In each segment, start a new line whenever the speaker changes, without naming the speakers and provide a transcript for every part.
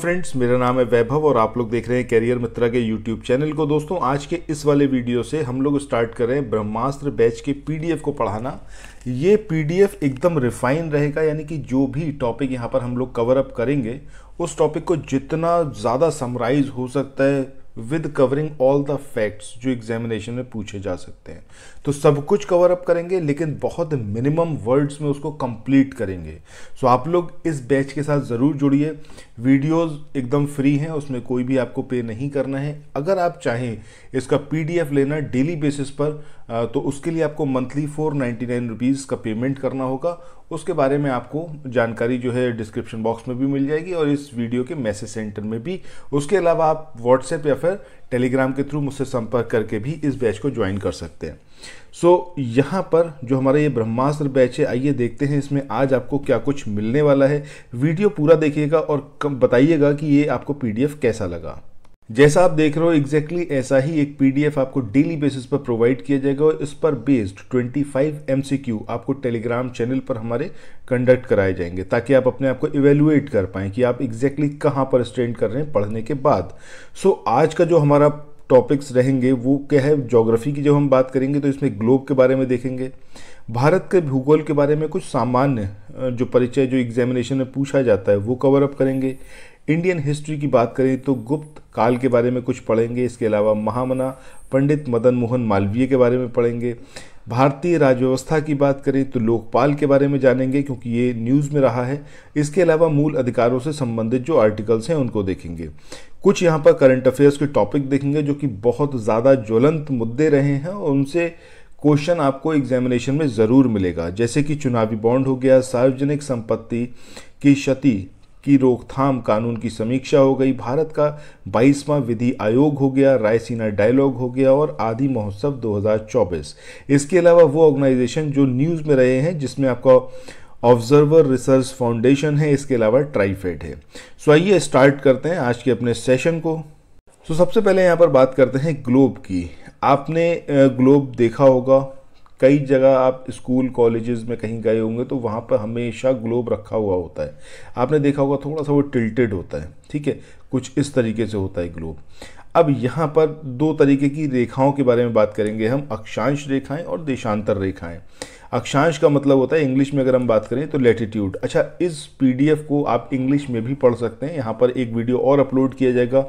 friends मेरा नाम है वैभव और आप लोग देख रहे हैं कैरियर मित्रा के यूट्यूब चैनल को दोस्तों आज के इस वाले वीडियो से हम लोग स्टार्ट कर रहे हैं ब्रह्मास्त्र बैच के पीडीएफ को पढ़ाना ये पीडीएफ एकदम रिफाइन रहेगा यानी कि जो भी टॉपिक यहाँ पर हम लोग कवर अप करेंगे उस टॉपिक को जितना ज़्यादा समराइज हो सकता है with covering all the facts जो एग्जामिनेशन में पूछे जा सकते हैं तो सब कुछ कवर अप करेंगे लेकिन बहुत मिनिमम वर्ड्स में उसको कंप्लीट करेंगे सो आप लोग इस बैच के साथ ज़रूर जुड़िए वीडियोस एकदम फ्री हैं उसमें कोई भी आपको पे नहीं करना है अगर आप चाहें इसका पीडीएफ लेना डेली बेसिस पर तो उसके लिए आपको monthly four ninety nine rupees का पेमेंट करना होगा उसके बारे में आपको जानकारी जो है डिस्क्रिप्शन बॉक्स में भी मिल जाएगी और इस वीडियो के मैसेज सेंटर में भी उसके अलावा आप व्हाट्सएप या फिर टेलीग्राम के थ्रू मुझसे संपर्क करके भी इस बैच को ज्वाइन कर सकते हैं सो so, यहाँ पर जो हमारा ये ब्रह्मास्त्र बैच है आइए देखते हैं इसमें आज आपको क्या कुछ मिलने वाला है वीडियो पूरा देखिएगा और बताइएगा कि ये आपको पीडीएफ कैसा लगा जैसा आप देख रहे हो एग्जैक्टली exactly ऐसा ही एक पीडीएफ आपको डेली बेसिस पर प्रोवाइड किया जाएगा और इस पर बेस्ड 25 एमसीक्यू आपको टेलीग्राम चैनल पर हमारे कंडक्ट कराए जाएंगे ताकि आप अपने आप को इवेलुएट कर पाएं कि आप एग्जैक्टली exactly कहां पर स्टैंड कर रहे हैं पढ़ने के बाद सो so, आज का जो हमारा टॉपिक्स रहेंगे वो क्या है जोग्राफ़ी की जब हम बात करेंगे तो इसमें ग्लोब के बारे में देखेंगे भारत के भूगोल के बारे में कुछ सामान्य जो परिचय जो एग्जामिनेशन में पूछा जाता है वो कवर अप करेंगे इंडियन हिस्ट्री की बात करें तो गुप्त काल के बारे में कुछ पढ़ेंगे इसके अलावा महामना पंडित मदन मोहन मालवीय के बारे में पढ़ेंगे भारतीय राजव्यवस्था की बात करें तो लोकपाल के बारे में जानेंगे क्योंकि ये न्यूज़ में रहा है इसके अलावा मूल अधिकारों से संबंधित जो आर्टिकल्स हैं उनको देखेंगे कुछ यहाँ पर करंट अफेयर्स के टॉपिक देखेंगे जो कि बहुत ज़्यादा ज्वलंत मुद्दे रहे हैं और उनसे क्वेश्चन आपको एग्जामिनेशन में ज़रूर मिलेगा जैसे कि चुनावी बॉन्ड हो गया सार्वजनिक संपत्ति की क्षति की रोकथाम कानून की समीक्षा हो गई भारत का बाईसवां विधि आयोग हो गया रायसीना डायलॉग हो गया और आदि महोत्सव 2024 इसके अलावा वो ऑर्गेनाइजेशन जो न्यूज़ में रहे हैं जिसमें आपका ऑब्जर्वर रिसर्च फाउंडेशन है इसके अलावा ट्राइफेड है सो आइए स्टार्ट करते हैं आज के अपने सेशन को सो सबसे पहले यहाँ पर बात करते हैं ग्लोब की आपने ग्लोब देखा होगा कई जगह आप स्कूल कॉलेजेस में कहीं गए होंगे तो वहाँ पर हमेशा ग्लोब रखा हुआ होता है आपने देखा होगा थोड़ा सा वो टिल्टेड होता है ठीक है कुछ इस तरीके से होता है ग्लोब अब यहाँ पर दो तरीके की रेखाओं के बारे में बात करेंगे हम अक्षांश रेखाएं और देशांतर रेखाएं अक्षांश का मतलब होता है इंग्लिश में अगर हम बात करें तो लेटीट्यूड अच्छा इस पीडीएफ को आप इंग्लिश में भी पढ़ सकते हैं यहाँ पर एक वीडियो और अपलोड किया जाएगा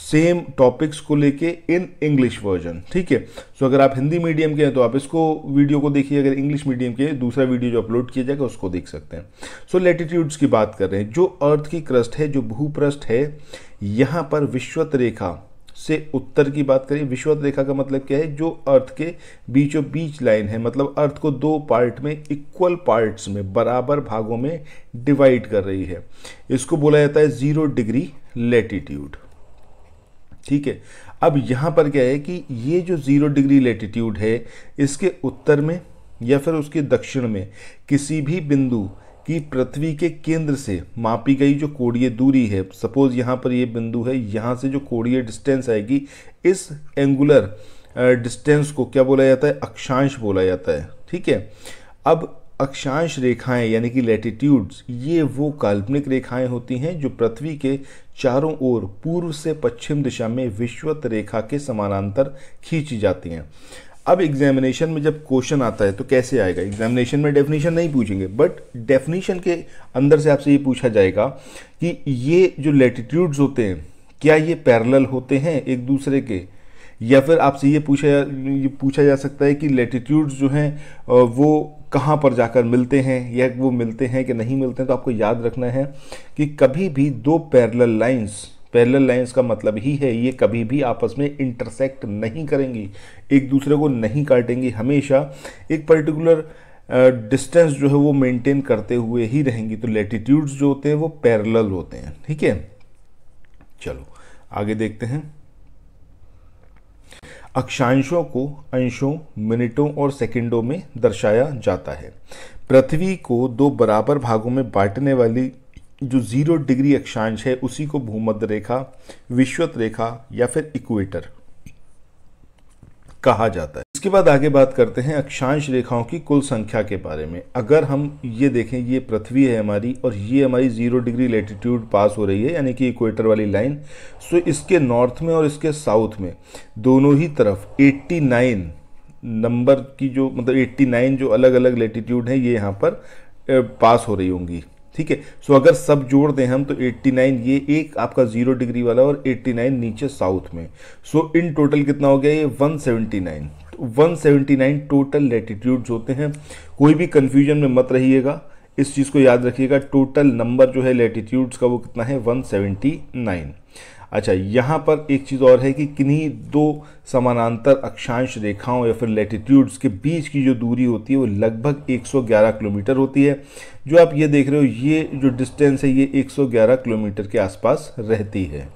सेम टॉपिक्स को लेके इन इंग्लिश वर्जन ठीक है सो अगर आप हिंदी मीडियम के हैं तो आप इसको वीडियो को देखिए अगर इंग्लिश मीडियम के दूसरा वीडियो जो अपलोड किया जाएगा उसको देख सकते हैं सो so, लेटीट्यूड्स की बात कर रहे हैं जो अर्थ की क्रस्ट है जो भूप्रस्ट है यहाँ पर विश्वत रेखा से उत्तर की बात करें विश्वत रेखा का मतलब क्या है जो अर्थ के बीचों बीच लाइन है मतलब अर्थ को दो पार्ट में इक्वल पार्ट्स में बराबर भागों में डिवाइड कर रही है इसको बोला जाता है ज़ीरो डिग्री लेटीट्यूड ठीक है अब यहाँ पर क्या है कि ये जो ज़ीरो डिग्री लेटीट्यूड है इसके उत्तर में या फिर उसके दक्षिण में किसी भी बिंदु कि पृथ्वी के केंद्र से मापी गई जो कोडीय दूरी है सपोज यहाँ पर ये बिंदु है यहाँ से जो कोडीय डिस्टेंस आएगी इस एंगुलर डिस्टेंस को क्या बोला जाता है अक्षांश बोला जाता है ठीक है अब अक्षांश रेखाएं यानी कि लेटिट्यूड्स ये वो काल्पनिक रेखाएं होती हैं जो पृथ्वी के चारों ओर पूर्व से पश्चिम दिशा में विश्वत रेखा के समानांतर खींची जाती हैं अब एग्जामिनेशन में जब क्वेश्चन आता है तो कैसे आएगा एग्जामिनेशन में डेफिनेशन नहीं पूछेंगे बट डेफिनेशन के अंदर से आपसे ये पूछा जाएगा कि ये जो लेटिट्यूड्स होते हैं क्या ये पैरेलल होते हैं एक दूसरे के या फिर आपसे ये पूछा ये पूछा जा सकता है कि लेटिट्यूड्स जो हैं वो कहाँ पर जाकर मिलते हैं या वो मिलते हैं कि नहीं मिलते हैं तो आपको याद रखना है कि कभी भी दो पैरेलल लाइंस पैरेलल लाइंस का मतलब ही है ये कभी भी आपस में इंटरसेक्ट नहीं करेंगी एक दूसरे को नहीं काटेंगी हमेशा एक पर्टिकुलर डिस्टेंस uh, जो है वो मेंटेन करते हुए ही रहेंगी तो लेटीट्यूड्स जो होते हैं वो पैरेलल होते हैं ठीक है चलो आगे देखते हैं अक्षांशों को अंशों मिनटों और सेकंडों में दर्शाया जाता है पृथ्वी को दो बराबर भागों में बांटने वाली जो ज़ीरो डिग्री अक्षांश है उसी को भूमध्य रेखा विश्वत रेखा या फिर इक्वेटर कहा जाता है इसके बाद आगे बात करते हैं अक्षांश रेखाओं की कुल संख्या के बारे में अगर हम ये देखें ये पृथ्वी है हमारी और ये हमारी जीरो डिग्री लेटीट्यूड पास हो रही है यानी कि इक्वेटर वाली लाइन सो तो इसके नॉर्थ में और इसके साउथ में दोनों ही तरफ 89 नंबर की जो मतलब 89 जो अलग अलग लेटीट्यूड है ये यहाँ पर पास हो रही होंगी ठीक है सो अगर सब जोड़ दें हम तो 89 ये एक आपका जीरो डिग्री वाला और 89 नीचे साउथ में सो so, इन टोटल कितना हो गया ये 179 तो 179 टोटल लेटीट्यूड्स होते हैं कोई भी कन्फ्यूजन में मत रहिएगा इस चीज़ को याद रखिएगा टोटल नंबर जो है लेटीट्यूड्स का वो कितना है 179 अच्छा यहाँ पर एक चीज़ और है कि किन्हीं दो समानांतर अक्षांश रेखाओं या फिर लेटिट्यूड्स के बीच की जो दूरी होती है वो लगभग 111 किलोमीटर होती है जो आप ये देख रहे हो ये जो डिस्टेंस है ये 111 किलोमीटर के आसपास रहती है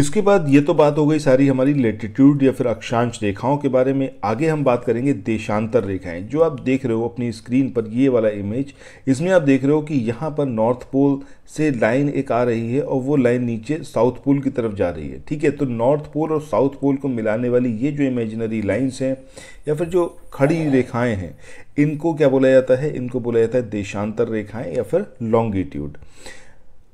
इसके बाद ये तो बात हो गई सारी हमारी लेटिट्यूड या फिर अक्षांश रेखाओं के बारे में आगे हम बात करेंगे देशांतर रेखाएं जो आप देख रहे हो अपनी स्क्रीन पर ये वाला इमेज इसमें आप देख रहे हो कि यहाँ पर नॉर्थ पोल से लाइन एक आ रही है और वो लाइन नीचे साउथ पोल की तरफ जा रही है ठीक है तो नॉर्थ पोल और साउथ पोल को मिलाने वाली ये जो इमेजिनरी लाइन्स हैं या फिर जो खड़ी रेखाएँ हैं इनको क्या बोला जाता है इनको बोला जाता है देशांतर रेखाएँ या फिर लॉन्गिट्यूड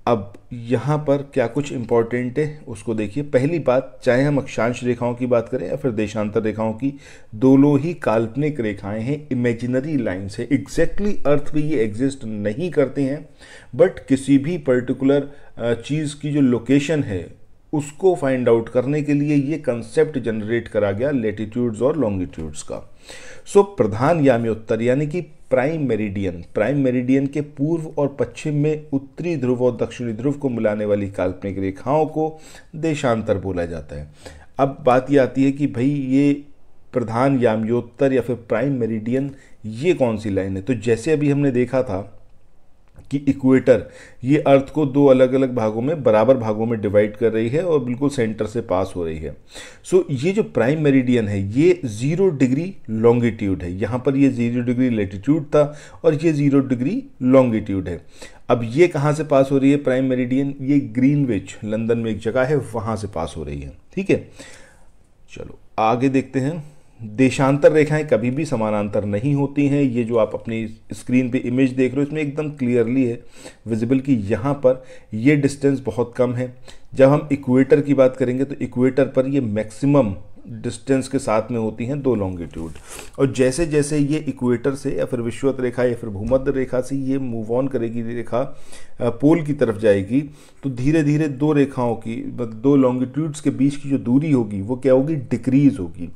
अब यहाँ पर क्या कुछ इम्पॉर्टेंट है उसको देखिए पहली बात चाहे हम अक्षांश रेखाओं की बात करें या फिर देशांतर रेखाओं की दोनों ही काल्पनिक रेखाएं हैं इमेजिनरी लाइंस है एग्जैक्टली अर्थ पे ये एग्जिस्ट नहीं करते हैं बट किसी भी पर्टिकुलर चीज़ की जो लोकेशन है उसको फाइंड आउट करने के लिए ये कंसेप्ट जनरेट करा गया लेटीट्यूड्स और लॉन्गिट्यूड्स का सो so, प्रधान याम्योत्तर यानी कि प्राइम मेरिडियन प्राइम मेरिडियन के पूर्व और पश्चिम में उत्तरी ध्रुव और दक्षिणी ध्रुव को मिलाने वाली काल्पनिक रेखाओं को देशांतर बोला जाता है अब बात यह आती है कि भाई ये प्रधान याम्योत्तर या फिर प्राइम मेरिडियन ये कौन सी लाइन है तो जैसे अभी हमने देखा था कि इक्वेटर ये अर्थ को दो अलग अलग भागों में बराबर भागों में डिवाइड कर रही है और बिल्कुल सेंटर से पास हो रही है सो so, ये जो प्राइम मेरिडियन है ये ज़ीरो डिग्री लॉन्गिट्यूड है यहाँ पर ये ज़ीरो डिग्री लेटीट्यूड था और ये ज़ीरो डिग्री लॉन्गिट्यूड है अब ये कहाँ से पास हो रही है प्राइम मेरिडियन ये ग्रीनविच लंदन में एक जगह है वहाँ से पास हो रही है ठीक है चलो आगे देखते हैं देशांतर रेखाएं कभी भी समानांतर नहीं होती हैं ये जो आप अपनी स्क्रीन पे इमेज देख रहे हो इसमें एकदम क्लियरली है विजिबल कि यहाँ पर ये डिस्टेंस बहुत कम है जब हम इक्वेटर की बात करेंगे तो इक्वेटर पर ये मैक्सिमम डिस्टेंस के साथ में होती हैं दो लॉन्गिट्यूड और जैसे जैसे ये इक्वेटर से या फिर विश्वत रेखा या फिर भूमध्य रेखा से ये मूव ऑन करेगी रेखा पोल की तरफ जाएगी तो धीरे धीरे दो रेखाओं की मतलब दो लॉन्गिट्यूड्स के बीच की जो दूरी होगी वो क्या होगी डिक्रीज होगी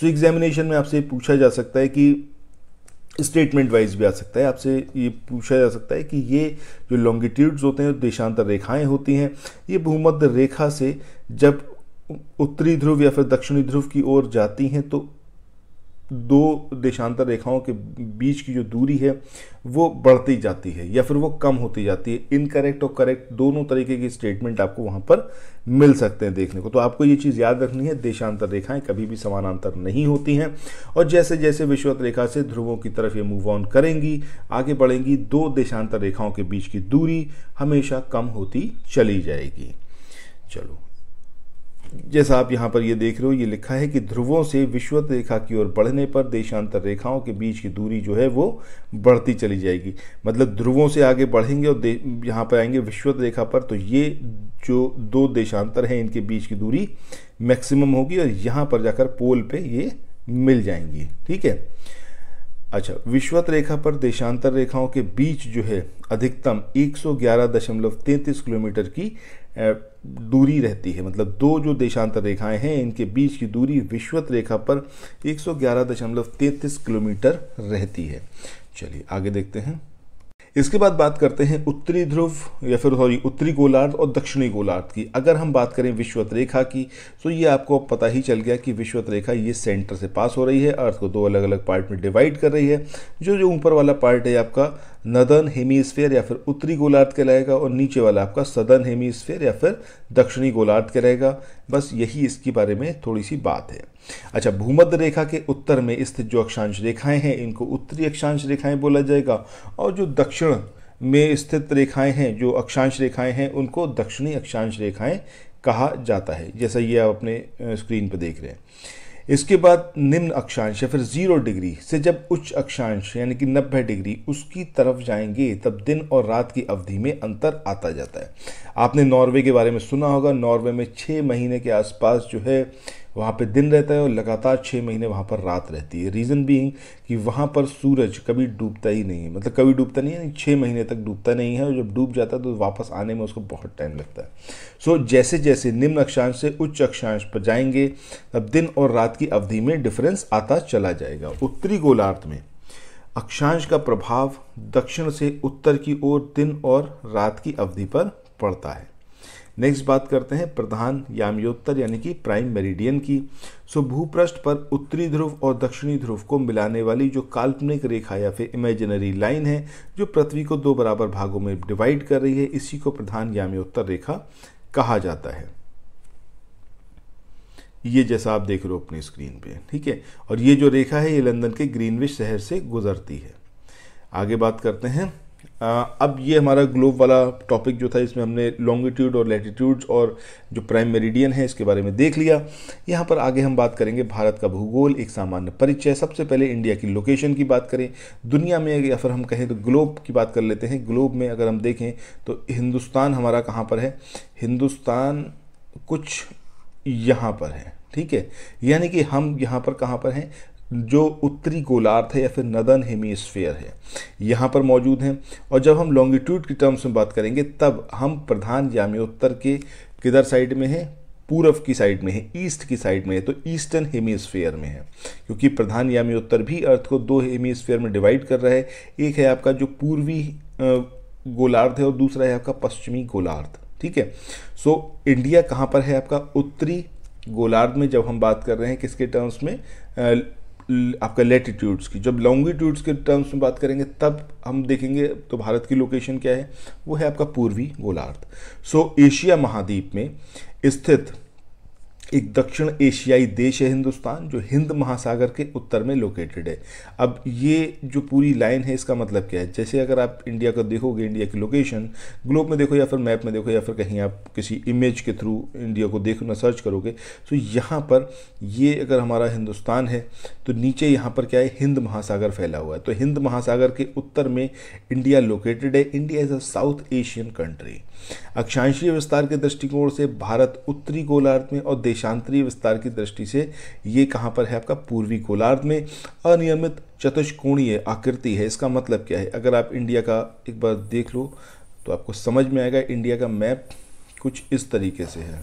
सो एग्जामिनेशन में आपसे पूछा जा सकता है कि स्टेटमेंट वाइज भी आ सकता है आपसे ये पूछा जा सकता है कि ये जो लॉन्गिट्यूड्स होते हैं देशांतर रेखाएं होती हैं ये भूमध्य रेखा से जब उत्तरी ध्रुव या फिर दक्षिणी ध्रुव की ओर जाती हैं तो दो देशांतर रेखाओं के बीच की जो दूरी है वो बढ़ती जाती है या फिर वो कम होती जाती है इनकरेक्ट और करेक्ट दोनों तरीके की स्टेटमेंट आपको वहाँ पर मिल सकते हैं देखने को तो आपको ये चीज़ याद रखनी है देशांतर रेखाएं कभी भी समानांतर नहीं होती हैं और जैसे जैसे विश्वत रेखा से ध्रुवों की तरफ ये मूव ऑन करेंगी आगे बढ़ेंगी दो देशांतर रेखाओं के बीच की दूरी हमेशा कम होती चली जाएगी चलो जैसा आप यहाँ पर ये देख रहे हो ये लिखा है कि ध्रुवों से विश्वत रेखा की ओर बढ़ने पर देशांतर रेखाओं के बीच की दूरी जो है वो बढ़ती चली जाएगी मतलब ध्रुवों से आगे बढ़ेंगे और यहाँ पर आएंगे विश्वत रेखा पर तो ये जो दो देशांतर हैं इनके बीच की दूरी मैक्सिमम होगी और यहाँ पर जाकर पोल पर ये मिल जाएंगी ठीक है अच्छा विश्वत रेखा पर देशांतर रेखाओं के बीच जो है अधिकतम एक किलोमीटर की दूरी रहती है मतलब दो जो देशांतर रेखाएं हैं इनके बीच की दूरी विश्वत रेखा पर एक किलोमीटर रहती है चलिए आगे देखते हैं इसके बाद बात करते हैं उत्तरी ध्रुव या फिर सॉरी उत्तरी गोलार्ध और दक्षिणी गोलार्ध की अगर हम बात करें विश्वत रेखा की तो ये आपको पता ही चल गया कि विश्वत रेखा ये सेंटर से पास हो रही है अर्थ को दो अलग अलग पार्ट में डिवाइड कर रही है जो जो ऊपर वाला पार्ट है आपका नदन हेमीस्फेयर या फिर उत्तरी गोलार्ध कहलाएगा और नीचे वाला आपका सदन हेमीस्फेयर या फिर दक्षिणी गोलार्ध कहलाएगा बस यही इसके बारे में थोड़ी सी बात है अच्छा भूमध्य रेखा के उत्तर में स्थित जो अक्षांश रेखाएं हैं इनको उत्तरी अक्षांश रेखाएं बोला जाएगा और जो दक्षिण में स्थित रेखाएं हैं जो अक्षांश रेखाएं हैं उनको दक्षिणी अक्षांश रेखाएं कहा जाता है जैसा ये आप अपने स्क्रीन पर देख रहे हैं इसके बाद निम्न अक्षांश या फिर जीरो डिग्री से जब उच्च अक्षांश यानी कि नब्बे डिग्री उसकी तरफ जाएंगे तब दिन और रात की अवधि में अंतर आता जाता है आपने नॉर्वे के बारे में सुना होगा नॉर्वे में छः महीने के आसपास जो है वहाँ पे दिन रहता है और लगातार छः महीने वहाँ पर रात रहती है रीज़न बीइंग कि वहाँ पर सूरज कभी डूबता ही नहीं है मतलब कभी डूबता नहीं है छः महीने तक डूबता नहीं है और जब डूब जाता है तो वापस आने में उसको बहुत टाइम लगता है सो so, जैसे जैसे निम्न अक्षांश से उच्च अक्षांश पर जाएंगे तब दिन और रात की अवधि में डिफरेंस आता चला जाएगा उत्तरी गोलार्ध में अक्षांश का प्रभाव दक्षिण से उत्तर की ओर दिन और रात की अवधि पर पड़ता है नेक्स्ट बात करते हैं प्रधान याम्योत्तर यानी कि प्राइम मेरिडियन की सो भूपृष्ठ पर उत्तरी ध्रुव और दक्षिणी ध्रुव को मिलाने वाली जो काल्पनिक रेखा या फिर इमेजिनरी लाइन है जो पृथ्वी को दो बराबर भागों में डिवाइड कर रही है इसी को प्रधान याम्योत्तर रेखा कहा जाता है ये जैसा आप देख रहे हो अपनी स्क्रीन पे ठीक है और ये जो रेखा है ये लंदन के ग्रीनविच शहर से गुजरती है आगे बात करते हैं अब ये हमारा ग्लोब वाला टॉपिक जो था इसमें हमने लॉन्गिट्यूड और लेटीट्यूड्स और जो प्राइम मेरिडियन है इसके बारे में देख लिया यहाँ पर आगे हम बात करेंगे भारत का भूगोल एक सामान्य परिचय सबसे पहले इंडिया की लोकेशन की बात करें दुनिया में या फिर हम कहें तो ग्लोब की बात कर लेते हैं ग्लोब में अगर हम देखें तो हिंदुस्तान हमारा कहाँ पर है हिंदुस्तान कुछ यहाँ पर है ठीक है यानी कि हम यहाँ पर कहाँ पर हैं जो उत्तरी गोलार्ध है या फिर नदन हेमीस्फेयर है यहाँ पर मौजूद हैं और जब हम लॉन्गिट्यूड की टर्म्स में बात करेंगे तब हम प्रधान जामियोत्तर के किधर साइड में हैं पूर्व की साइड में है ईस्ट की साइड में है तो ईस्टर्न हेमीस्फेयर में है क्योंकि प्रधान याम्योत्तर भी अर्थ को दो हेमीस्फेयर में डिवाइड कर रहा है एक है आपका जो पूर्वी गोलार्ध है और दूसरा है आपका पश्चिमी गोलार्ध ठीक है सो इंडिया कहाँ पर है आपका उत्तरी गोलार्ध में जब हम बात कर रहे हैं किसके टर्म्स में आपका लेटीट्यूड्स की जब लॉन्गिट्यूड्स के टर्म्स में बात करेंगे तब हम देखेंगे तो भारत की लोकेशन क्या है वो है आपका पूर्वी गोलार्ध सो एशिया महाद्वीप में स्थित एक दक्षिण एशियाई देश है हिंदुस्तान जो हिंद महासागर के उत्तर में लोकेटेड है अब ये जो पूरी लाइन है इसका मतलब क्या है जैसे अगर आप इंडिया का देखोगे इंडिया की लोकेशन ग्लोब में देखो या फिर मैप में देखो या फिर कहीं आप किसी इमेज के थ्रू इंडिया को देखना सर्च करोगे तो यहाँ पर ये अगर हमारा हिंदुस्तान है तो नीचे यहाँ पर क्या है हिंद महासागर फैला हुआ है तो हिंद महासागर के उत्तर में इंडिया लोकेटेड है India is a South Asian country अक्षांशीय विस्तार के दृष्टिकोण से भारत उत्तरी गोलार्ध में और देश देशांतरीय विस्तार की दृष्टि से ये कहाँ पर है आपका पूर्वी गोलार्ध में अनियमित चतुष्कोणीय आकृति है इसका मतलब क्या है अगर आप इंडिया का एक बार देख लो तो आपको समझ में आएगा इंडिया का मैप कुछ इस तरीके से है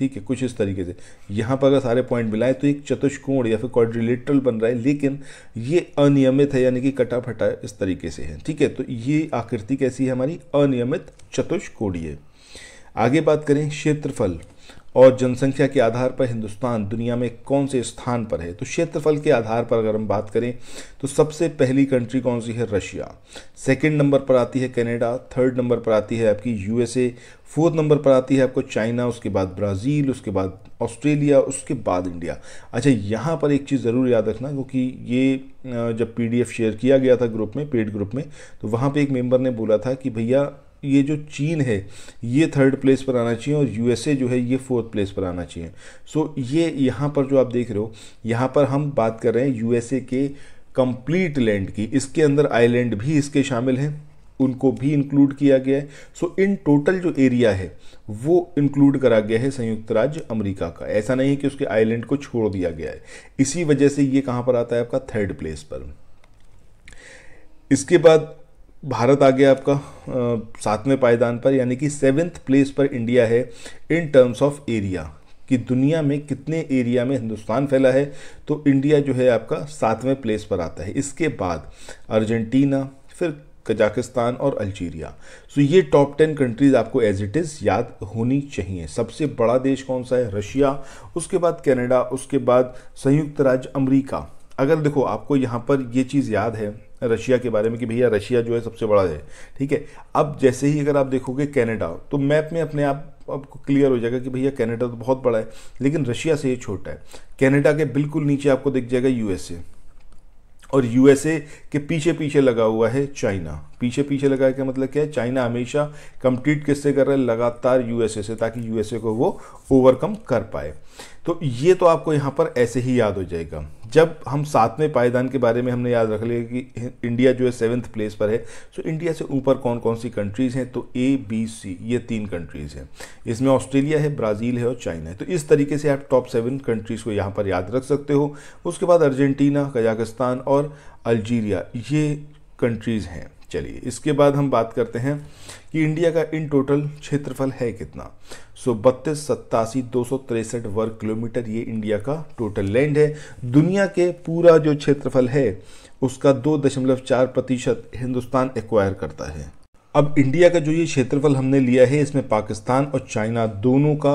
ठीक है कुछ इस तरीके से यहाँ पर अगर सारे पॉइंट मिलाए तो एक चतुष्कोण या फिर क्वाड्रिलेटरल बन रहा है लेकिन ये अनियमित है यानी कि कटा फटा इस तरीके से है ठीक है तो ये आकृति कैसी है हमारी अनियमित चतुष्कोणीय आगे बात करें क्षेत्रफल और जनसंख्या के आधार पर हिंदुस्तान दुनिया में कौन से स्थान पर है तो क्षेत्रफल के आधार पर अगर हम बात करें तो सबसे पहली कंट्री कौन सी है रशिया सेकंड नंबर पर आती है कनाडा थर्ड नंबर पर आती है आपकी यूएसए फोर्थ नंबर पर आती है आपको चाइना उसके बाद ब्राज़ील उसके बाद ऑस्ट्रेलिया उसके बाद इंडिया अच्छा यहाँ पर एक चीज़ ज़रूर याद रखना क्योंकि ये जब पीडीएफ शेयर किया गया था ग्रुप में पेड ग्रुप में तो वहाँ पे एक मेंबर ने बोला था कि भैया ये जो चीन है ये थर्ड प्लेस पर आना चाहिए और यूएसए जो है ये फोर्थ प्लेस पर आना चाहिए सो so, ये यहाँ पर जो आप देख रहे हो यहाँ पर हम बात कर रहे हैं यूएसए के कंप्लीट लैंड की इसके अंदर आइलैंड भी इसके शामिल हैं उनको भी इंक्लूड किया गया है सो इन टोटल जो एरिया है वो इंक्लूड करा गया है संयुक्त राज्य अमेरिका का ऐसा नहीं है कि उसके आइलैंड को छोड़ दिया गया है इसी वजह से ये कहाँ पर आता है आपका थर्ड प्लेस पर इसके बाद भारत आ गया आपका सातवें पायदान पर यानी कि सेवेंथ प्लेस पर इंडिया है इन टर्म्स ऑफ एरिया कि दुनिया में कितने एरिया में हिंदुस्तान फैला है तो इंडिया जो है आपका सातवें प्लेस पर आता है इसके बाद अर्जेंटीना फिर कजाकिस्तान और अल्जीरिया सो तो ये टॉप टेन कंट्रीज़ आपको एज इट इज़ याद होनी चाहिए सबसे बड़ा देश कौन सा है रशिया उसके बाद कैनेडा उसके बाद संयुक्त राज्य अमरीका अगर देखो आपको यहाँ पर ये चीज़ याद है रशिया के बारे में कि भैया रशिया जो है सबसे बड़ा है ठीक है अब जैसे ही अगर आप देखोगे कैनेडा तो मैप में अपने आप आपको क्लियर हो जाएगा कि भैया कैनेडा तो बहुत बड़ा है लेकिन रशिया से ये छोटा है कैनेडा के बिल्कुल नीचे आपको दिख जाएगा यूएसए और यूएसए के पीछे पीछे लगा हुआ है चाइना पीछे पीछे लगा का मतलब क्या है चाइना हमेशा कंप्लीट किससे कर रहा है लगातार यूएसए से ताकि यूएसए को वो ओवरकम कर पाए तो ये तो आपको यहाँ पर ऐसे ही याद हो जाएगा जब हम सातवें पायदान के बारे में हमने याद रख लिया कि इंडिया जो है सेवन्थ प्लेस पर है सो तो इंडिया से ऊपर कौन कौन सी कंट्रीज़ हैं तो ए बी सी ये तीन कंट्रीज़ हैं इसमें ऑस्ट्रेलिया है ब्राज़ील है और चाइना है तो इस तरीके से आप टॉप सेवन कंट्रीज़ को यहाँ पर याद रख सकते हो उसके बाद अर्जेंटीना कजाकिस्तान और अल्जीरिया ये कंट्रीज़ हैं चलिए इसके बाद हम बात करते हैं कि इंडिया का इन टोटल क्षेत्रफल है कितना सो बत्तीस सत्तासी दो सौ तिरसठ वर्ग किलोमीटर ये इंडिया का टोटल लैंड है दुनिया के पूरा जो क्षेत्रफल है उसका दो दशमलव चार प्रतिशत हिंदुस्तान एक्वायर करता है अब इंडिया का जो ये क्षेत्रफल हमने लिया है इसमें पाकिस्तान और चाइना दोनों का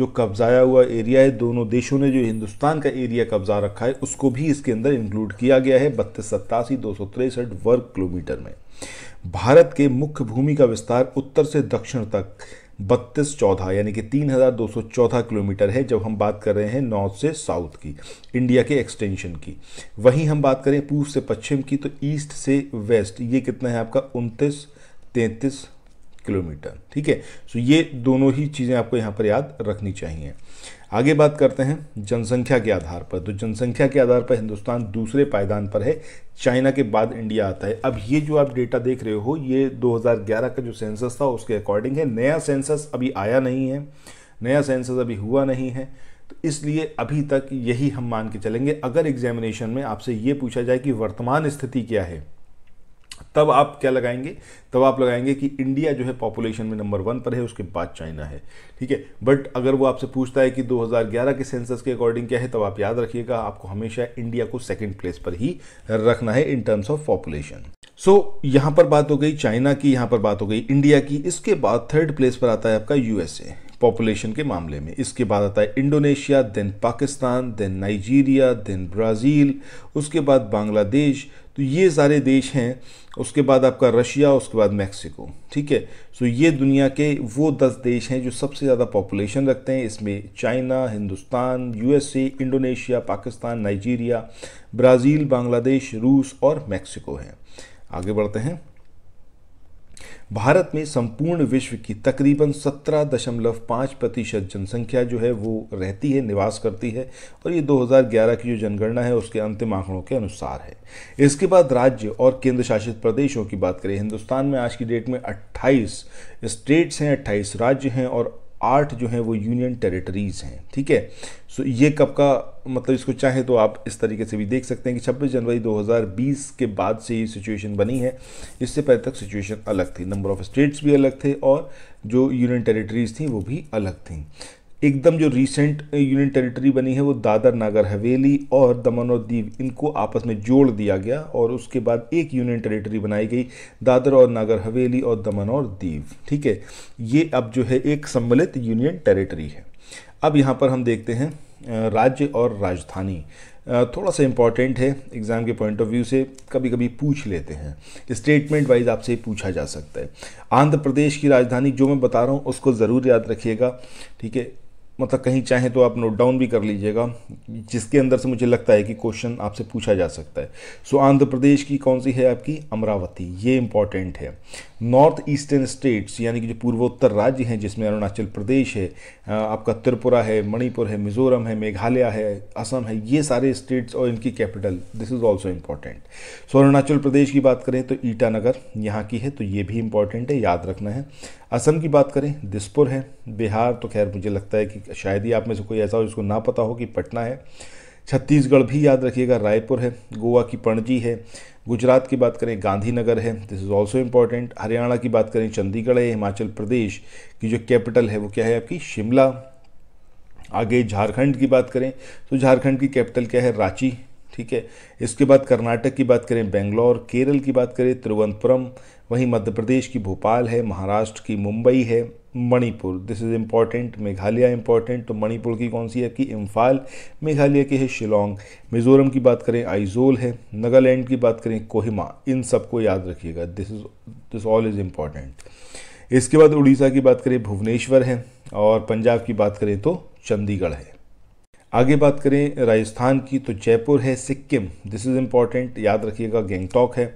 जो कब्जाया हुआ एरिया है दोनों देशों ने जो हिंदुस्तान का एरिया कब्जा रखा है उसको भी इसके अंदर इंक्लूड किया गया है बत्तीस सत्तासी दो सौ तिरसठ वर्ग किलोमीटर में भारत के मुख्य भूमि का विस्तार उत्तर से दक्षिण तक बत्तीस चौदह यानी कि तीन हज़ार दो सौ चौदह किलोमीटर है जब हम बात कर रहे हैं नॉर्थ से साउथ की इंडिया के एक्सटेंशन की वहीं हम बात करें पूर्व से पश्चिम की तो ईस्ट से वेस्ट ये कितना है आपका उनतीस तैंतीस किलोमीटर ठीक है सो ये दोनों ही चीज़ें आपको यहाँ पर याद रखनी चाहिए आगे बात करते हैं जनसंख्या के आधार पर तो जनसंख्या के आधार पर हिंदुस्तान दूसरे पायदान पर है चाइना के बाद इंडिया आता है अब ये जो आप डेटा देख रहे हो ये 2011 का जो सेंसस था उसके अकॉर्डिंग है नया सेंसस अभी आया नहीं है नया सेंसस अभी हुआ नहीं है तो इसलिए अभी तक यही हम मान के चलेंगे अगर एग्जामिनेशन में आपसे ये पूछा जाए कि वर्तमान स्थिति क्या है तब आप क्या लगाएंगे तब आप लगाएंगे कि इंडिया जो है पॉपुलेशन में नंबर वन पर है उसके बाद चाइना है ठीक है बट अगर वो आपसे पूछता है कि 2011 के सेंसस के अकॉर्डिंग क्या है तब आप याद रखिएगा आपको हमेशा इंडिया को सेकंड प्लेस पर ही रखना है in terms of population so यहां पर बात हो गई चाइना की यहां पर बात हो गई इंडिया की इसके बाद थर्ड प्लेस पर आता है आपका यूएसए पॉपुलेशन के मामले में इसके बाद आता है Indonesia then Pakistan then Nigeria then Brazil उसके बाद बांग्लादेश तो ये सारे देश हैं उसके बाद आपका रशिया उसके बाद मैक्सिको ठीक है सो ये दुनिया के वो दस देश हैं जो सबसे ज़्यादा पॉपुलेशन रखते हैं इसमें China Hindustan USA Indonesia Pakistan Nigeria Brazil Bangladesh रूस और मैक्सिको हैं आगे बढ़ते हैं भारत में संपूर्ण विश्व की तकरीबन 17.5 प्रतिशत जनसंख्या जो है वो रहती है निवास करती है और ये 2011 की जो जनगणना है उसके अंतिम आंकड़ों के अनुसार है इसके बाद राज्य और केंद्र शासित प्रदेशों की बात करें हिंदुस्तान में आज की डेट में 28 स्टेट्स हैं 28 राज्य हैं और आठ जो हैं वो यूनियन टेरिटरीज़ हैं ठीक है सो ये कब का मतलब इसको चाहे तो आप इस तरीके से भी देख सकते हैं कि 26 जनवरी 2020 के बाद से ये सिचुएशन बनी है इससे पहले तक सिचुएशन अलग थी नंबर ऑफ़ स्टेट्स भी अलग थे और जो यूनियन टेरिटरीज़ थी वो भी अलग थी एकदम जो रीसेंट यूनियन टेरिटरी बनी है वो दादर नगर हवेली और दमन और दीव इनको आपस में जोड़ दिया गया और उसके बाद एक यूनियन टेरिटरी बनाई गई दादर और नगर हवेली और दमन और दीव ठीक है ये अब जो है एक सम्मिलित यूनियन टेरिटरी है अब यहाँ पर हम देखते हैं राज्य और राजधानी थोड़ा सा इम्पॉर्टेंट है एग्ज़ाम के पॉइंट ऑफ व्यू से कभी कभी पूछ लेते हैं स्टेटमेंट वाइज आपसे पूछा जा सकता है आंध्र प्रदेश की राजधानी जो मैं बता रहा हूँ उसको ज़रूर याद रखिएगा ठीक है मतलब कहीं चाहें तो आप नोट डाउन भी कर लीजिएगा जिसके अंदर से मुझे लगता है कि क्वेश्चन आपसे पूछा जा सकता है सो आंध्र प्रदेश की कौन सी है आपकी अमरावती ये इंपॉर्टेंट है नॉर्थ ईस्टर्न स्टेट्स यानी कि जो पूर्वोत्तर राज्य हैं जिसमें अरुणाचल प्रदेश है आपका त्रिपुरा है मणिपुर है मिजोरम है मेघालय है असम है ये सारे स्टेट्स और इनकी capital this is also important so Arunachal Pradesh की बात करें तो ईटानगर यहाँ की है तो ये भी इम्पॉर्टेंट है याद रखना है असम की बात करें दिसपुर है बिहार तो खैर मुझे लगता है कि शायद ही आप में से कोई ऐसा हो जिसको ना पता हो कि पटना है छत्तीसगढ़ भी याद रखिएगा रायपुर है गोवा की पणजी है गुजरात की बात करें गांधीनगर है this is also important Haryana की बात करें चंडीगढ़ है हिमाचल प्रदेश की जो कैपिटल है वो क्या है आपकी शिमला आगे झारखंड की बात करें तो झारखंड की कैपिटल क्या है रांची ठीक है इसके बाद कर्नाटक की बात करें बेंगलोर केरल की बात करें तिरुवनंतपुरम वहीं मध्य प्रदेश की भोपाल है महाराष्ट्र की मुंबई है Manipur this is important Meghalaya important तो मणिपुर की कौन सी है कि इम्फाल मेघालय की है शिलोंग मिज़ोरम की बात करें आइजोल है नागालैंड की बात करें कोहिमा इन सबको याद रखिएगा this is this all is important इसके बाद उड़ीसा की बात करें भुवनेश्वर है और पंजाब की बात करें तो चंडीगढ़ है आगे बात करें राजस्थान की तो जयपुर है सिक्किम दिस इज़ इम्पॉर्टेंट याद रखिएगा गैंगटॉक है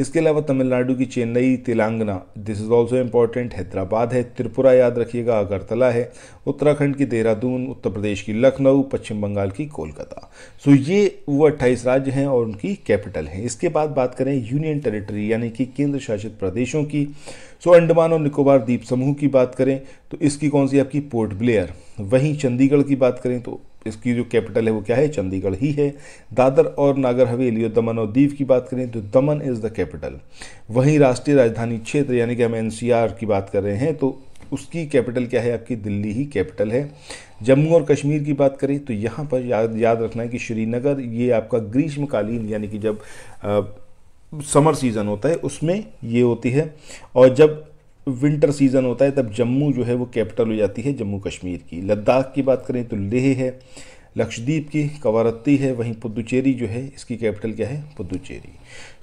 इसके अलावा तमिलनाडु की Chennai Telangana this is also important Hyderabad है त्रिपुरा याद रखिएगा अगरतला है उत्तराखंड की देहरादून उत्तर प्रदेश की लखनऊ पश्चिम बंगाल की कोलकाता सो ये वो अट्ठाईस राज्य हैं और उनकी कैपिटल हैं इसके बाद बात करें यूनियन टेरिटरी यानी कि केंद्र शासित प्रदेशों की सो अंडमान और निकोबार द्वीप समूह की बात करें तो इसकी कौन सी आपकी पोर्ट ब्लेयर वहीं चंडीगढ़ की बात करें तो इसकी जो कैपिटल है वो क्या है चंडीगढ़ ही है दादर और नागर हवेली और दमन और दीव की बात करें तो दमन इज़ द कैपिटल वहीं राष्ट्रीय राजधानी क्षेत्र यानी कि हम एन की बात कर रहे हैं तो उसकी कैपिटल क्या है आपकी दिल्ली ही कैपिटल है जम्मू और कश्मीर की बात करें तो यहाँ पर याद याद रखना है कि श्रीनगर ये आपका ग्रीष्मकालीन यानी कि जब आ, समर सीज़न होता है उसमें ये होती है और जब विंटर सीज़न होता है तब जम्मू जो है वो कैपिटल हो जाती है जम्मू कश्मीर की लद्दाख की बात करें तो लेह है लक्षद्वीप की कवारत्ती है वहीं पुदुचेरी जो है इसकी कैपिटल क्या है पुदुचेरी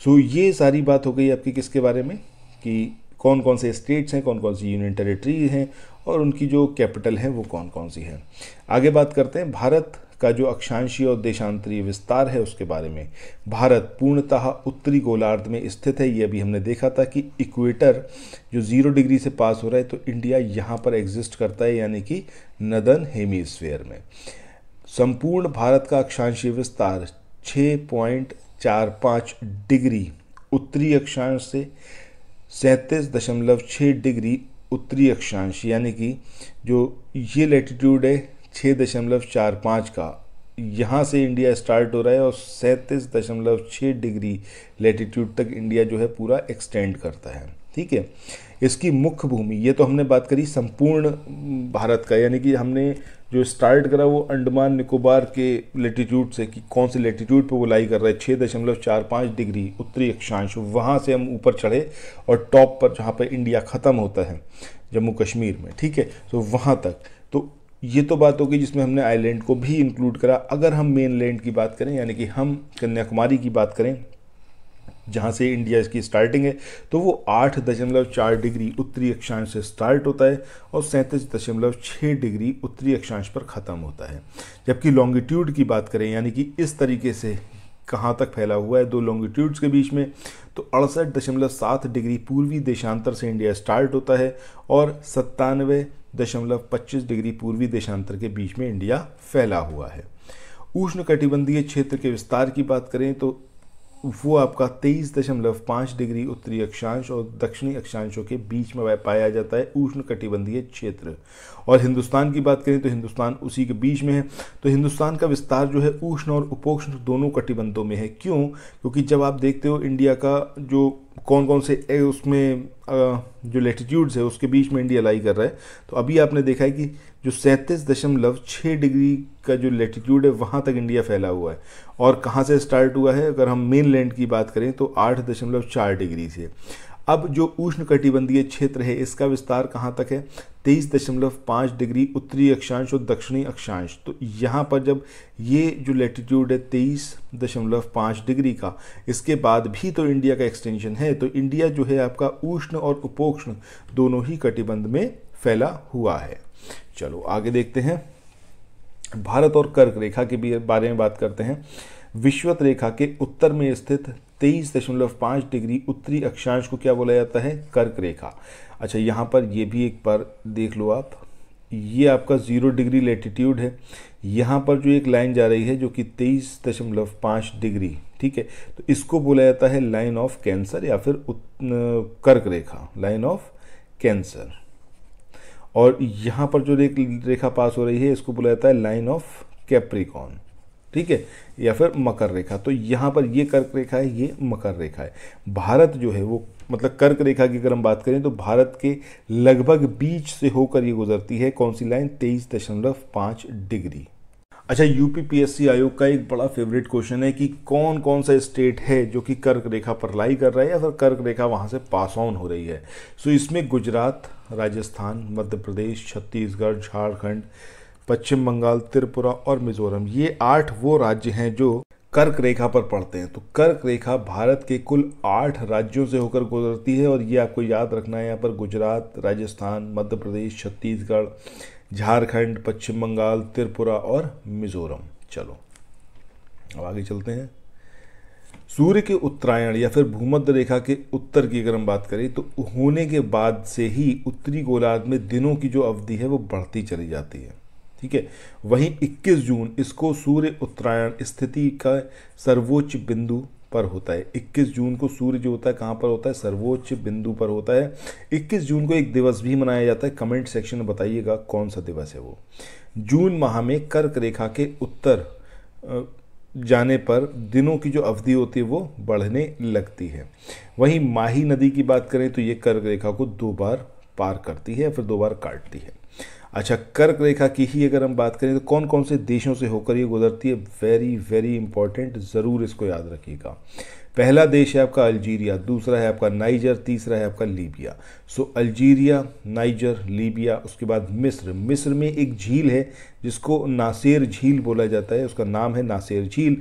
सो ये सारी बात हो गई आपकी किसके बारे में कि कौन कौन से स्टेट्स हैं कौन कौन सी यूनियन टेरेटरीज हैं और उनकी जो कैपिटल है वो कौन कौन सी है आगे बात करते हैं भारत का जो अक्षांशीय और देशांतरीय विस्तार है उसके बारे में भारत पूर्णतः उत्तरी गोलार्ध में स्थित है ये अभी हमने देखा था कि इक्वेटर जो ज़ीरो डिग्री से पास हो रहा है तो इंडिया यहाँ पर एग्जिस्ट करता है यानी कि नदन हेमीस्फेयर में संपूर्ण भारत का अक्षांशीय विस्तार छः पॉइंट चार पाँच डिग्री उत्तरी अक्षांश से सैंतीस दशमलव छः डिग्री उत्तरी अक्षांश यानी कि जो ये लेटीट्यूड है छः दशमलव चार पाँच का यहाँ से इंडिया स्टार्ट हो रहा है और सैंतीस दशमलव छः डिग्री लेटीट्यूड तक इंडिया जो है पूरा एक्सटेंड करता है ठीक है इसकी मुख्य भूमि ये तो हमने बात करी संपूर्ण भारत का यानी कि हमने जो स्टार्ट करा वो अंडमान निकोबार के लेटीट्यूड से कि कौन से लेटीट्यूड पे वो लाई कर रहा है छः दशमलव चार पाँच डिग्री उत्तरी अक्षांश वहाँ से हम ऊपर चढ़े और टॉप पर जहाँ पर इंडिया ख़त्म होता है जम्मू कश्मीर में ठीक है तो वहाँ तक तो ये तो बात होगी जिसमें हमने आइलैंड को भी इंक्लूड करा अगर हम मेन लैंड की बात करें यानी कि हम कन्याकुमारी की बात करें जहाँ से इंडिया इसकी स्टार्टिंग है तो वो आठ दशमलव चार डिग्री उत्तरी अक्षांश से स्टार्ट होता है और सैंतीस दशमलव छः डिग्री उत्तरी अक्षांश पर ख़त्म होता है जबकि लॉन्गिट्यूड की बात करें यानी कि इस तरीके से कहाँ तक फैला हुआ है दो लॉन्गिट्यूड्स के बीच में तो अड़सठ दशमलव सात डिग्री पूर्वी देशांतर से इंडिया स्टार्ट होता है और सत्तानवे दशमलव पच्चीस डिग्री पूर्वी देशांतर के बीच में इंडिया फैला हुआ है उष्ण कटिबंधीय क्षेत्र के विस्तार की बात करें तो वो आपका तेईस दशमलव पाँच डिग्री उत्तरी अक्षांश और दक्षिणी अक्षांशों के बीच में पाया जाता है उष्ण कटिबंधीय क्षेत्र और हिंदुस्तान की बात करें तो हिंदुस्तान उसी के बीच में है तो हिंदुस्तान का विस्तार जो है उष्ण और उपोष्ण दोनों कटिबंधों में है क्यों क्योंकि जब आप देखते हो इंडिया का जो कौन कौन से उसमें जो लेटिट्यूड्स है उसके बीच में इंडिया लाई कर रहा है तो अभी आपने देखा है कि जो सैंतीस दशमलव छः डिग्री का जो लेटिट्यूड है वहाँ तक इंडिया फैला हुआ है और कहाँ से स्टार्ट हुआ है अगर हम मेन लैंड की बात करें तो आठ दशमलव चार डिग्री से अब जो उष्ण कटिबंधीय क्षेत्र है इसका विस्तार कहाँ तक है तेईस दशमलव पाँच डिग्री उत्तरी अक्षांश और दक्षिणी अक्षांश तो यहाँ पर जब ये जो लेटीट्यूड है तेईस दशमलव पाँच डिग्री का इसके बाद भी तो इंडिया का एक्सटेंशन है तो इंडिया जो है आपका उष्ण और उपोष्ण दोनों ही कटिबंध में फैला हुआ है चलो आगे देखते हैं भारत और कर्क रेखा के बारे में बात करते हैं विश्वत रेखा के उत्तर में स्थित तेईस दशमलव पाँच डिग्री उत्तरी अक्षांश को क्या बोला जाता है कर्क रेखा अच्छा यहाँ पर ये भी एक बार देख लो आप ये आपका ज़ीरो डिग्री लेटिट्यूड है यहाँ पर जो एक लाइन जा रही है जो कि तेईस दशमलव पाँच डिग्री ठीक है तो इसको बोला जाता है लाइन ऑफ कैंसर या फिर कर्क रेखा लाइन ऑफ कैंसर और यहाँ पर जो रेखा पास हो रही है इसको बोला जाता है लाइन ऑफ कैप्रिकॉन ठीक है या फिर मकर रेखा तो यहाँ पर ये कर्क रेखा है ये मकर रेखा है भारत जो है वो मतलब कर्क रेखा की अगर हम बात करें तो भारत के लगभग बीच से होकर ये गुजरती है कौन सी लाइन तेईस दशमलव पाँच डिग्री अच्छा यूपीपीएससी आयोग का एक बड़ा फेवरेट क्वेश्चन है कि कौन कौन सा स्टेट है जो कि कर्क रेखा पर लाई कर रहा है या फिर कर्क रेखा वहाँ से पास ऑन हो रही है सो इसमें गुजरात राजस्थान मध्य प्रदेश छत्तीसगढ़ झारखंड पश्चिम बंगाल त्रिपुरा और मिजोरम ये आठ वो राज्य हैं जो कर्क रेखा पर पड़ते हैं तो कर्क रेखा भारत के कुल आठ राज्यों से होकर गुजरती है और ये आपको याद रखना है यहाँ पर गुजरात राजस्थान मध्य प्रदेश छत्तीसगढ़ झारखंड पश्चिम बंगाल त्रिपुरा और मिजोरम चलो अब आगे चलते हैं सूर्य के उत्तरायण या फिर भूमध्य रेखा के उत्तर की अगर हम बात करें तो होने के बाद से ही उत्तरी गोलार्ध में दिनों की जो अवधि है वो बढ़ती चली जाती है ठीक है वहीं 21 जून इसको सूर्य उत्तरायण स्थिति का सर्वोच्च बिंदु पर होता है 21 जून को सूर्य जो होता है कहाँ पर होता है सर्वोच्च बिंदु पर होता है 21 जून को एक दिवस भी मनाया जाता है कमेंट सेक्शन में बताइएगा कौन सा दिवस है वो जून माह में कर्क रेखा के उत्तर जाने पर दिनों की जो अवधि होती है वो बढ़ने लगती है वहीं माही नदी की बात करें तो ये कर्क रेखा को दो बार पार करती है फिर दो बार काटती है अच्छा कर्क रेखा की ही अगर हम बात करें तो कौन कौन से देशों से होकर ये गुजरती है वेरी वेरी इंपॉर्टेंट ज़रूर इसको याद रखिएगा पहला देश है आपका अल्जीरिया दूसरा है आपका नाइजर तीसरा है आपका Libya so Algeria Niger Libya उसके बाद मिस्र मिस्र में एक झील है जिसको नासेर झील बोला जाता है उसका नाम है नासेर झील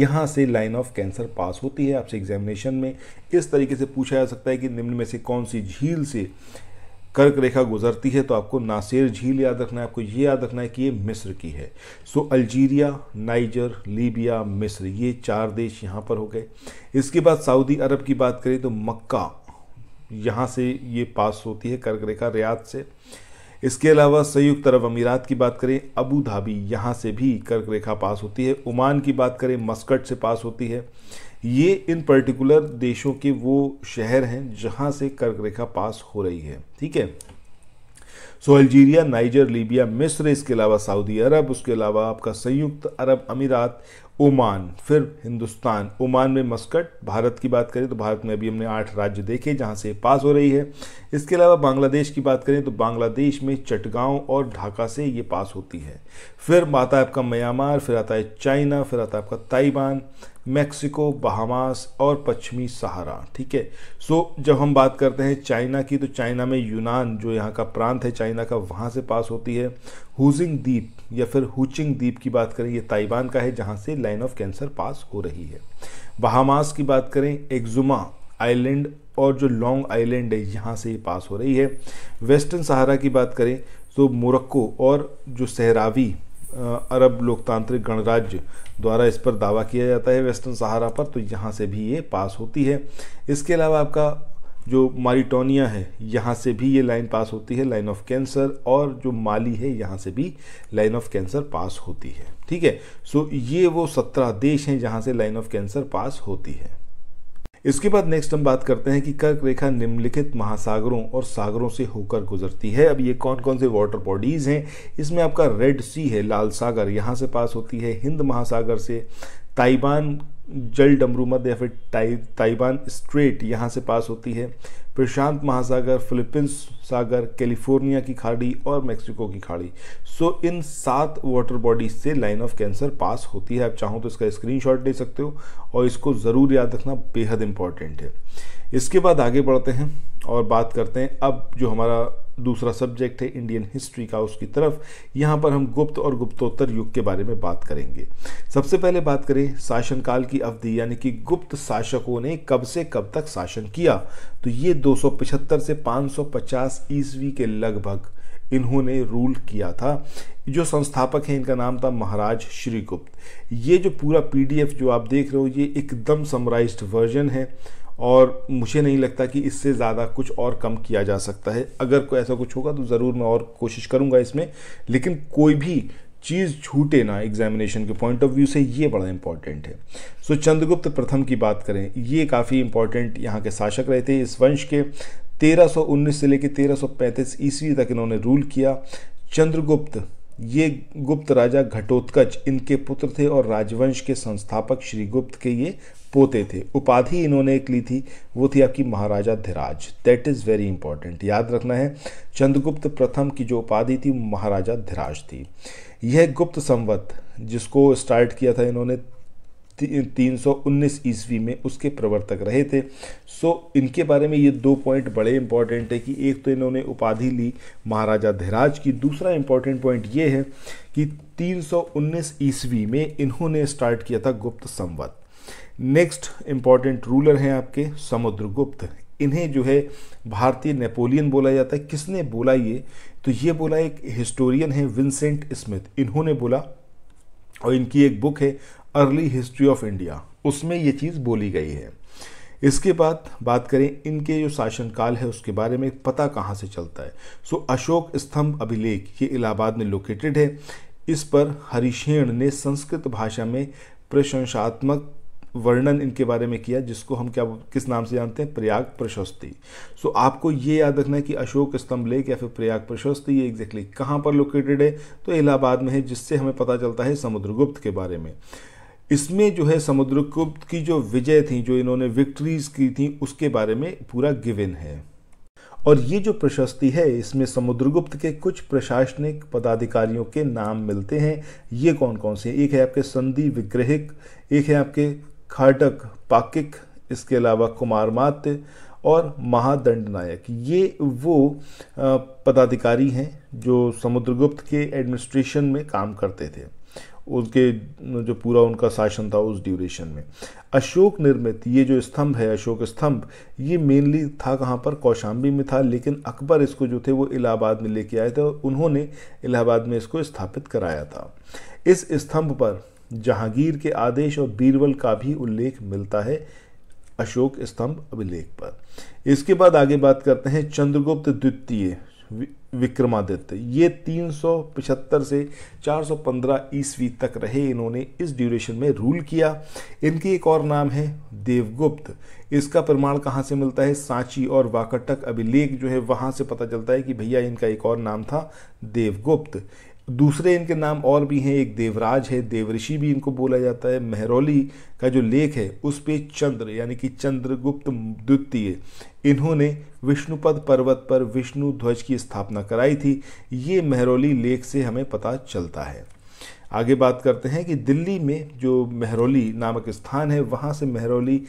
यहाँ से लाइन ऑफ कैंसर पास होती है आपसे एग्जामिनेशन में इस तरीके से पूछा जा सकता है कि निम्न में से कौन सी झील से कर्क रेखा गुजरती है तो आपको नासिर झील याद रखना है आपको ये याद रखना है कि ये मिस्र की है सो अल्जीरिया नाइजर लीबिया मिस्र ये चार देश यहाँ पर हो गए इसके बाद सऊदी अरब की बात करें तो मक्का यहाँ से ये पास होती है कर्क रेखा रियाद से इसके अलावा संयुक्त अरब अमीरात की बात करें अबू धाबी यहाँ से भी कर्क रेखा पास होती है ओमान की बात करें मस्कट से पास होती है ये इन पर्टिकुलर देशों के वो शहर हैं जहाँ से कर्क रेखा पास हो रही है ठीक है सो अल्जीरिया नाइजर लीबिया मिस्र इसके अलावा सऊदी अरब उसके अलावा आपका संयुक्त अरब अमीरात ओमान फिर हिंदुस्तान ओमान में मस्कट भारत की बात करें तो भारत में अभी हमने आठ राज्य देखे जहाँ से पास हो रही है इसके अलावा बांग्लादेश की बात करें तो बांग्लादेश में चटगांव और ढाका से ये पास होती है फिर आता है आपका म्यांमार फिर आता है चाइना फिर आता है आपका ताइवान मैक्सिको बहामास और पश्चिमी सहारा ठीक है सो जब हम बात करते हैं चाइना की तो चाइना में यूनान जो यहाँ का प्रांत है चाइना का वहाँ से पास होती है हुजिंग द्वीप या फिर हुचिंग द्वीप की बात करें ये ताइवान का है जहाँ से लाइन ऑफ कैंसर पास हो रही है बहामास की बात करें एक्जुमा आइलैंड और जो लॉन्ग आइलैंड है यहाँ से ही पास हो रही है वेस्टर्न सहारा की बात करें तो मोरक्को और जो सहरावी अरब लोकतांत्रिक गणराज्य द्वारा इस पर दावा किया जाता है वेस्टर्न सहारा पर तो यहाँ से भी ये पास होती है इसके अलावा आपका जो मारिटोनिया है यहाँ से भी ये लाइन पास होती है लाइन ऑफ कैंसर और जो माली है यहाँ से भी लाइन ऑफ कैंसर पास होती है ठीक है सो ये वो सत्रह देश हैं जहाँ से लाइन ऑफ कैंसर पास होती है इसके बाद नेक्स्ट हम बात करते हैं कि कर्क रेखा निम्नलिखित महासागरों और सागरों से होकर गुजरती है अब ये कौन कौन से वाटर बॉडीज़ हैं इसमें आपका रेड सी है लाल सागर यहाँ से पास होती है हिंद महासागर से ताइबान जल डमरूमद या फिर ताइबान स्ट्रेट यहाँ से पास होती है प्रशांत महासागर फिलीपींस सागर कैलिफोर्निया की खाड़ी और मेक्सिको की खाड़ी सो so, इन सात वाटर बॉडीज से लाइन ऑफ कैंसर पास होती है आप चाहो तो इसका स्क्रीनशॉट ले सकते हो और इसको ज़रूर याद रखना बेहद इम्पॉर्टेंट है इसके बाद आगे बढ़ते हैं और बात करते हैं अब जो हमारा दूसरा सब्जेक्ट है इंडियन हिस्ट्री का उसकी तरफ यहाँ पर हम गुप्त और गुप्तोत्तर युग के बारे में बात करेंगे सबसे पहले बात करें शासनकाल की अवधि यानी कि गुप्त शासकों ने कब से कब तक शासन किया तो ये 275 से 550 ईस्वी के लगभग इन्होंने रूल किया था जो संस्थापक हैं इनका नाम था महाराज श्रीगुप्त ये जो पूरा पीडीएफ जो आप देख रहे हो ये एकदम समराइज्ड वर्जन है और मुझे नहीं लगता कि इससे ज़्यादा कुछ और कम किया जा सकता है अगर कोई ऐसा कुछ होगा तो ज़रूर मैं और कोशिश करूँगा इसमें लेकिन कोई भी चीज़ छूटे ना एग्जामिनेशन के पॉइंट ऑफ व्यू से ये बड़ा इंपॉर्टेंट है सो so, चंद्रगुप्त प्रथम की बात करें ये काफ़ी इंपॉर्टेंट यहाँ के शासक रहे थे इस वंश के 1319 से लेकर 1335 ईस्वी तक इन्होंने रूल किया चंद्रगुप्त ये गुप्त राजा घटोत्कच इनके पुत्र थे और राजवंश के संस्थापक श्रीगुप्त के ये पोते थे उपाधि इन्होंने एक ली थी वो थी आपकी महाराजा धिराज दैट इज़ वेरी इंपॉर्टेंट याद रखना है चंद्रगुप्त प्रथम की जो उपाधि थी महाराजा धिराज थी यह गुप्त संवत जिसको स्टार्ट किया था इन्होंने तीन सौ उन्नीस ईस्वी में उसके प्रवर्तक रहे थे सो इनके बारे में ये दो पॉइंट बड़े इंपॉर्टेंट है कि एक तो इन्होंने उपाधि ली महाराजा धीराज की दूसरा इंपॉर्टेंट पॉइंट ये है कि तीन सौ उन्नीस ईस्वी में इन्होंने स्टार्ट किया था गुप्त संवत नेक्स्ट इम्पॉर्टेंट रूलर हैं आपके समुद्रगुप्त इन्हें जो है भारतीय नेपोलियन बोला जाता है किसने बोला ये तो ये बोला एक हिस्टोरियन है विंसेंट स्मिथ इन्होंने बोला और इनकी एक बुक है अर्ली हिस्ट्री ऑफ इंडिया उसमें ये चीज़ बोली गई है इसके बाद बात करें इनके जो शासनकाल है उसके बारे में पता कहाँ से चलता है सो so, अशोक स्तंभ अभिलेख ये इलाहाबाद में लोकेटेड है इस पर हरिशेण ने संस्कृत भाषा में प्रशंसात्मक वर्णन इनके बारे में किया जिसको हम क्या किस नाम से जानते हैं प्रयाग प्रशस्ति सो आपको ये याद रखना है कि अशोक स्तंभ लेक या फिर प्रयाग प्रशस्ति ये एग्जैक्टली exactly कहाँ पर लोकेटेड है तो इलाहाबाद में है जिससे हमें पता चलता है समुद्रगुप्त के बारे में इसमें जो है समुद्रगुप्त की जो विजय थी जो इन्होंने विक्ट्रीज की थी उसके बारे में पूरा गिविन है और ये जो प्रशस्ति है इसमें समुद्रगुप्त के कुछ प्रशासनिक पदाधिकारियों के नाम मिलते हैं ये कौन कौन से एक है आपके संधि विग्रहिक एक है आपके खाटक पाकिक इसके अलावा कुमार मात्य और महादंड नायक ये वो पदाधिकारी हैं जो समुद्रगुप्त के एडमिनिस्ट्रेशन में काम करते थे उनके जो पूरा उनका शासन था उस ड्यूरेशन में अशोक निर्मित ये जो स्तंभ है अशोक स्तंभ ये मेनली था कहाँ पर कौशाम्बी में था लेकिन अकबर इसको जो थे वो इलाहाबाद में लेके आए थे और उन्होंने इलाहाबाद में इसको स्थापित कराया था इस स्तंभ पर जहांगीर के आदेश और बीरबल का भी उल्लेख मिलता है अशोक स्तंभ अभिलेख पर इसके बाद आगे बात करते हैं चंद्रगुप्त द्वितीय विक्रमादित्य ये 375 से 415 ईस्वी तक रहे इन्होंने इस ड्यूरेशन में रूल किया इनकी एक और नाम है देवगुप्त इसका प्रमाण कहाँ से मिलता है सांची और वाकटक अभिलेख जो है वहाँ से पता चलता है कि भैया इनका एक और नाम था देवगुप्त दूसरे इनके नाम और भी हैं एक देवराज है देवऋषि भी इनको बोला जाता है महरौली का जो लेख है उस पे चंद्र यानी कि चंद्रगुप्त द्वितीय इन्होंने विष्णुपद पर्वत पर विष्णु ध्वज की स्थापना कराई थी ये महरौली लेख से हमें पता चलता है आगे बात करते हैं कि दिल्ली में जो महरौली नामक स्थान है वहाँ से महरौली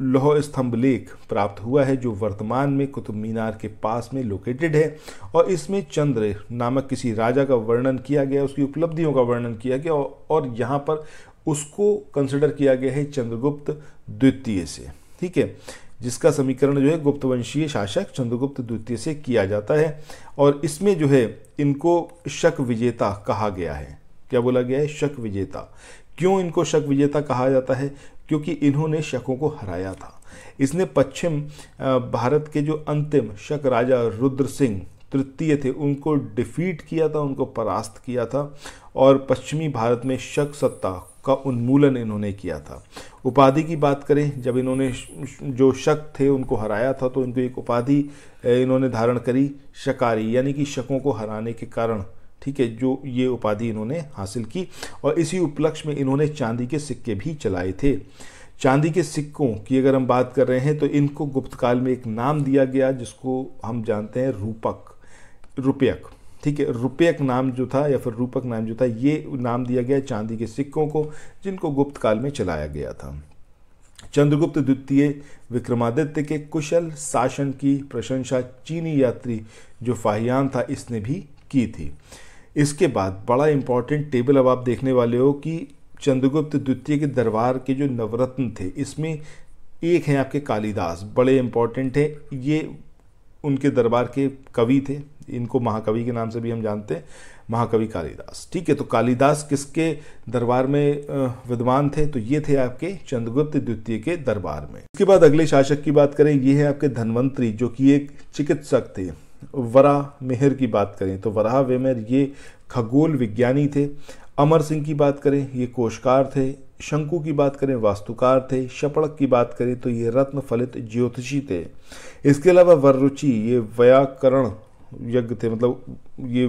लौह स्तंभ लेख प्राप्त हुआ है जो वर्तमान में कुतुब मीनार के पास में लोकेटेड है और इसमें चंद्र नामक किसी राजा का वर्णन किया गया उसकी उपलब्धियों का वर्णन किया गया और यहाँ पर उसको कंसिडर किया गया है चंद्रगुप्त द्वितीय से ठीक है जिसका समीकरण जो है गुप्तवंशीय शासक चंद्रगुप्त द्वितीय से किया जाता है और इसमें जो है इनको शक विजेता कहा गया है क्या बोला गया है शक विजेता क्यों इनको शक विजेता कहा जाता है क्योंकि इन्होंने शकों को हराया था इसने पश्चिम भारत के जो अंतिम शक राजा रुद्र सिंह तृतीय थे उनको डिफीट किया था उनको परास्त किया था और पश्चिमी भारत में शक सत्ता का उन्मूलन इन्होंने किया था उपाधि की बात करें जब इन्होंने जो शक थे उनको हराया था तो इनको एक उपाधि इन्होंने धारण करी शकारी यानी कि शकों को हराने के कारण ठीक है जो ये उपाधि इन्होंने हासिल की और इसी उपलक्ष्य में इन्होंने चांदी के सिक्के भी चलाए थे चांदी के सिक्कों की अगर हम बात कर रहे हैं तो इनको गुप्तकाल में एक नाम दिया गया जिसको हम जानते हैं रूपक रुपयक ठीक है रुपयक नाम जो था या फिर रूपक नाम जो था ये नाम दिया गया चांदी के सिक्कों को जिनको गुप्त काल में चलाया गया था चंद्रगुप्त द्वितीय विक्रमादित्य के कुशल शासन की प्रशंसा चीनी यात्री जो फाहियान था इसने भी की थी इसके बाद बड़ा इंपॉर्टेंट टेबल अब आप देखने वाले हो कि चंद्रगुप्त द्वितीय के दरबार के जो नवरत्न थे इसमें एक हैं आपके कालिदास बड़े इम्पॉर्टेंट हैं ये उनके दरबार के कवि थे इनको महाकवि के नाम से भी हम जानते हैं महाकवि कालिदास ठीक है तो कालिदास किसके दरबार में विद्वान थे तो ये थे आपके चंद्रगुप्त द्वितीय के दरबार में इसके बाद अगले शासक की बात करें ये है आपके धनवंतरी जो कि एक चिकित्सक थे वरा मेहर की बात करें तो वराह वेमर ये खगोल विज्ञानी थे अमर सिंह की बात करें ये कोशकार थे शंकु की बात करें वास्तुकार थे शपड़क की बात करें तो ये रत्न फलित ज्योतिषी थे इसके अलावा वर्रुचि ये व्याकरण यज्ञ थे मतलब ये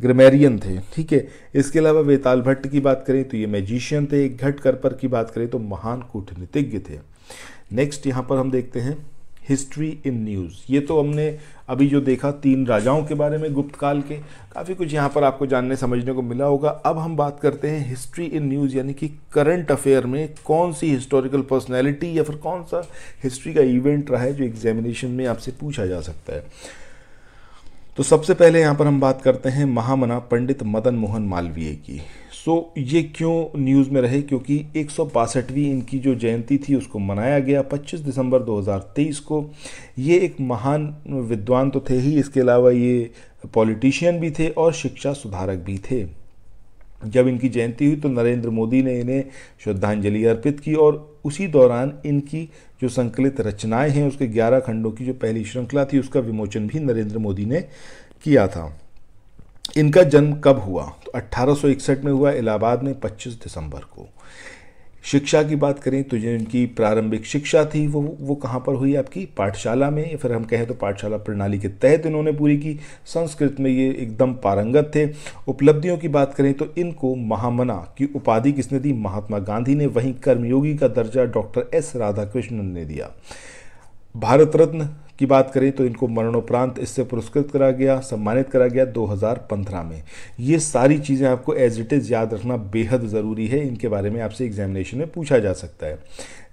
ग्रमेरियन थे ठीक है इसके अलावा वेताल भट्ट की बात करें तो ये मैजिशियन थे घट करपर की बात करें तो महान कूटनीतिज्ञ थे नेक्स्ट यहाँ पर हम देखते हैं हिस्ट्री इन न्यूज़ ये तो हमने अभी जो देखा तीन राजाओं के बारे में गुप्त काल के काफ़ी कुछ यहाँ पर आपको जानने समझने को मिला होगा अब हम बात करते हैं हिस्ट्री इन न्यूज़ यानी कि करंट अफेयर में कौन सी हिस्टोरिकल पर्सनैलिटी या फिर कौन सा हिस्ट्री का इवेंट रहा है जो एग्जामिनेशन में आपसे पूछा जा सकता है तो सबसे पहले यहाँ पर हम बात करते हैं महामना पंडित मदन मोहन मालवीय की सो ये क्यों न्यूज़ में रहे क्योंकि एक इनकी जो जयंती थी उसको मनाया गया 25 दिसंबर 2023 को ये एक महान विद्वान तो थे ही इसके अलावा ये पॉलिटिशियन भी थे और शिक्षा सुधारक भी थे जब इनकी जयंती हुई तो नरेंद्र मोदी ने इन्हें श्रद्धांजलि अर्पित की और उसी दौरान इनकी जो संकलित रचनाएं हैं उसके 11 खंडों की जो पहली श्रृंखला थी उसका विमोचन भी नरेंद्र मोदी ने किया था इनका जन्म कब हुआ अट्ठारह में हुआ इलाहाबाद में 25 दिसंबर को शिक्षा की बात करें तो जो इनकी प्रारंभिक शिक्षा थी वो वो कहाँ पर हुई आपकी पाठशाला में या फिर हम कहें तो पाठशाला प्रणाली के तहत इन्होंने पूरी की संस्कृत में ये एकदम पारंगत थे उपलब्धियों की बात करें तो इनको महामना की उपाधि किसने दी महात्मा गांधी ने वहीं कर्मयोगी का दर्जा डॉक्टर एस राधाकृष्णन ने दिया भारत रत्न की बात करें तो इनको मरणोपरांत इससे पुरस्कृत करा गया सम्मानित करा गया 2015 में ये सारी चीज़ें आपको एज इट इज़ याद रखना बेहद ज़रूरी है इनके बारे में आपसे एग्जामिनेशन में पूछा जा सकता है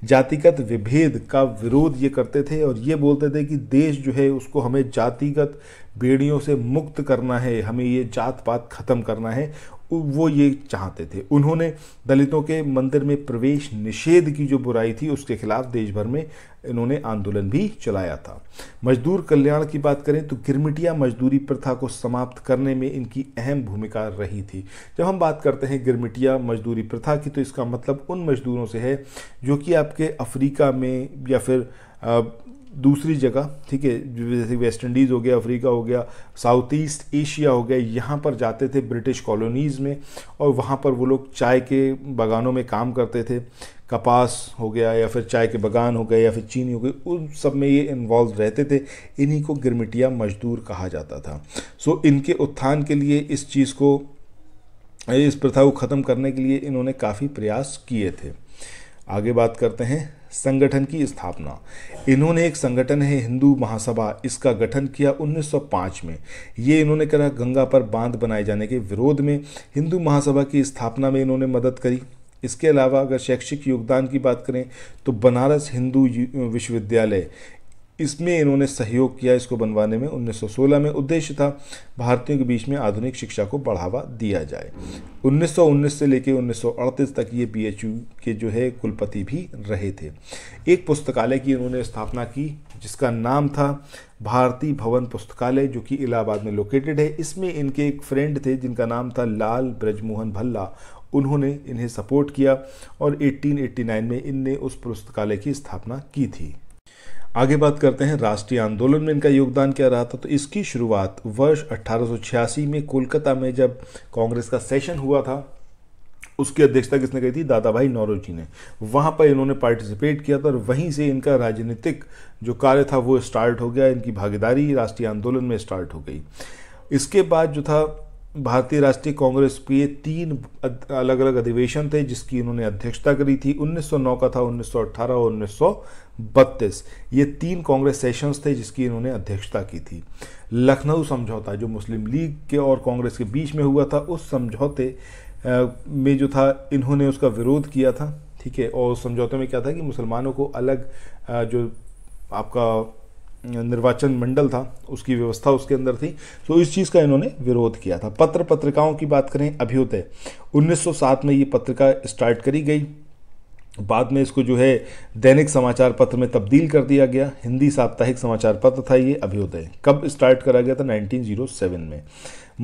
जातिगत विभेद का विरोध ये करते थे और ये बोलते थे कि देश जो है उसको हमें जातिगत बेड़ियों से मुक्त करना है हमें ये जात पात ख़त्म करना है वो ये चाहते थे उन्होंने दलितों के मंदिर में प्रवेश निषेध की जो बुराई थी उसके खिलाफ देश भर में इन्होंने आंदोलन भी चलाया था मजदूर कल्याण की बात करें तो गिरमिटिया मजदूरी प्रथा को समाप्त करने में इनकी अहम भूमिका रही थी जब हम बात करते हैं गिरमिटिया मजदूरी प्रथा की तो इसका मतलब उन मजदूरों से है जो कि आपके अफ्रीका में या फिर दूसरी जगह ठीक है जैसे वेस्ट इंडीज़ हो गया अफ्रीका हो गया साउथ ईस्ट एशिया हो गया यहाँ पर जाते थे ब्रिटिश कॉलोनीज़ में और वहाँ पर वो लोग चाय के बागानों में काम करते थे कपास हो गया या फिर चाय के बागान हो गए या फिर चीनी हो गई उन सब में ये इन्वॉल्व रहते थे इन्हीं को गिरमिटिया मजदूर कहा जाता था सो इनके उत्थान के लिए इस चीज़ को इस प्रथा को ख़त्म करने के लिए इन्होंने काफ़ी प्रयास किए थे आगे बात करते हैं संगठन की स्थापना इन्होंने एक संगठन है हिंदू महासभा इसका गठन किया 1905 में ये इन्होंने करा गंगा पर बांध बनाए जाने के विरोध में हिंदू महासभा की स्थापना में इन्होंने मदद करी इसके अलावा अगर शैक्षिक योगदान की बात करें तो बनारस हिंदू विश्वविद्यालय इसमें इन्होंने सहयोग किया इसको बनवाने में 1916 में उद्देश्य था भारतीयों के बीच में आधुनिक शिक्षा को बढ़ावा दिया जाए 1919 से लेकर 1938 तक ये पीएचयू के जो है कुलपति भी रहे थे एक पुस्तकालय की इन्होंने स्थापना की जिसका नाम था भारती भवन पुस्तकालय जो कि इलाहाबाद में लोकेटेड है इसमें इनके एक फ्रेंड थे जिनका नाम था लाल ब्रजमोहन भल्ला उन्होंने इन्हें सपोर्ट किया और 1889 में इनने उस पुस्तकालय की स्थापना की थी आगे बात करते हैं राष्ट्रीय आंदोलन में इनका योगदान क्या रहा था तो इसकी शुरुआत वर्ष 1886 में कोलकाता में जब कांग्रेस का सेशन हुआ था उसकी अध्यक्षता किसने करी थी दादा भाई नौरोजी ने वहाँ पर इन्होंने पार्टिसिपेट किया था और वहीं से इनका राजनीतिक जो कार्य था वो स्टार्ट हो गया इनकी भागीदारी राष्ट्रीय आंदोलन में स्टार्ट हो गई इसके बाद जो था भारतीय राष्ट्रीय कांग्रेस के तीन अलग अलग अधिवेशन थे जिसकी इन्होंने अध्यक्षता करी थी 1909 का था 1918 और बत्तीस ये तीन कांग्रेस सेशंस थे जिसकी इन्होंने अध्यक्षता की थी लखनऊ समझौता जो मुस्लिम लीग के और कांग्रेस के बीच में हुआ था उस समझौते में जो था इन्होंने उसका विरोध किया था ठीक है और उस समझौते में क्या था कि मुसलमानों को अलग जो आपका निर्वाचन मंडल था उसकी व्यवस्था उसके अंदर थी तो इस चीज़ का इन्होंने विरोध किया था पत्र पत्रिकाओं की बात करें अभ्युदय 1907 में ये पत्रिका स्टार्ट करी गई बाद में इसको जो है दैनिक समाचार पत्र में तब्दील कर दिया गया हिंदी साप्ताहिक समाचार पत्र था ये अभ्योदय कब स्टार्ट करा गया था 1907 में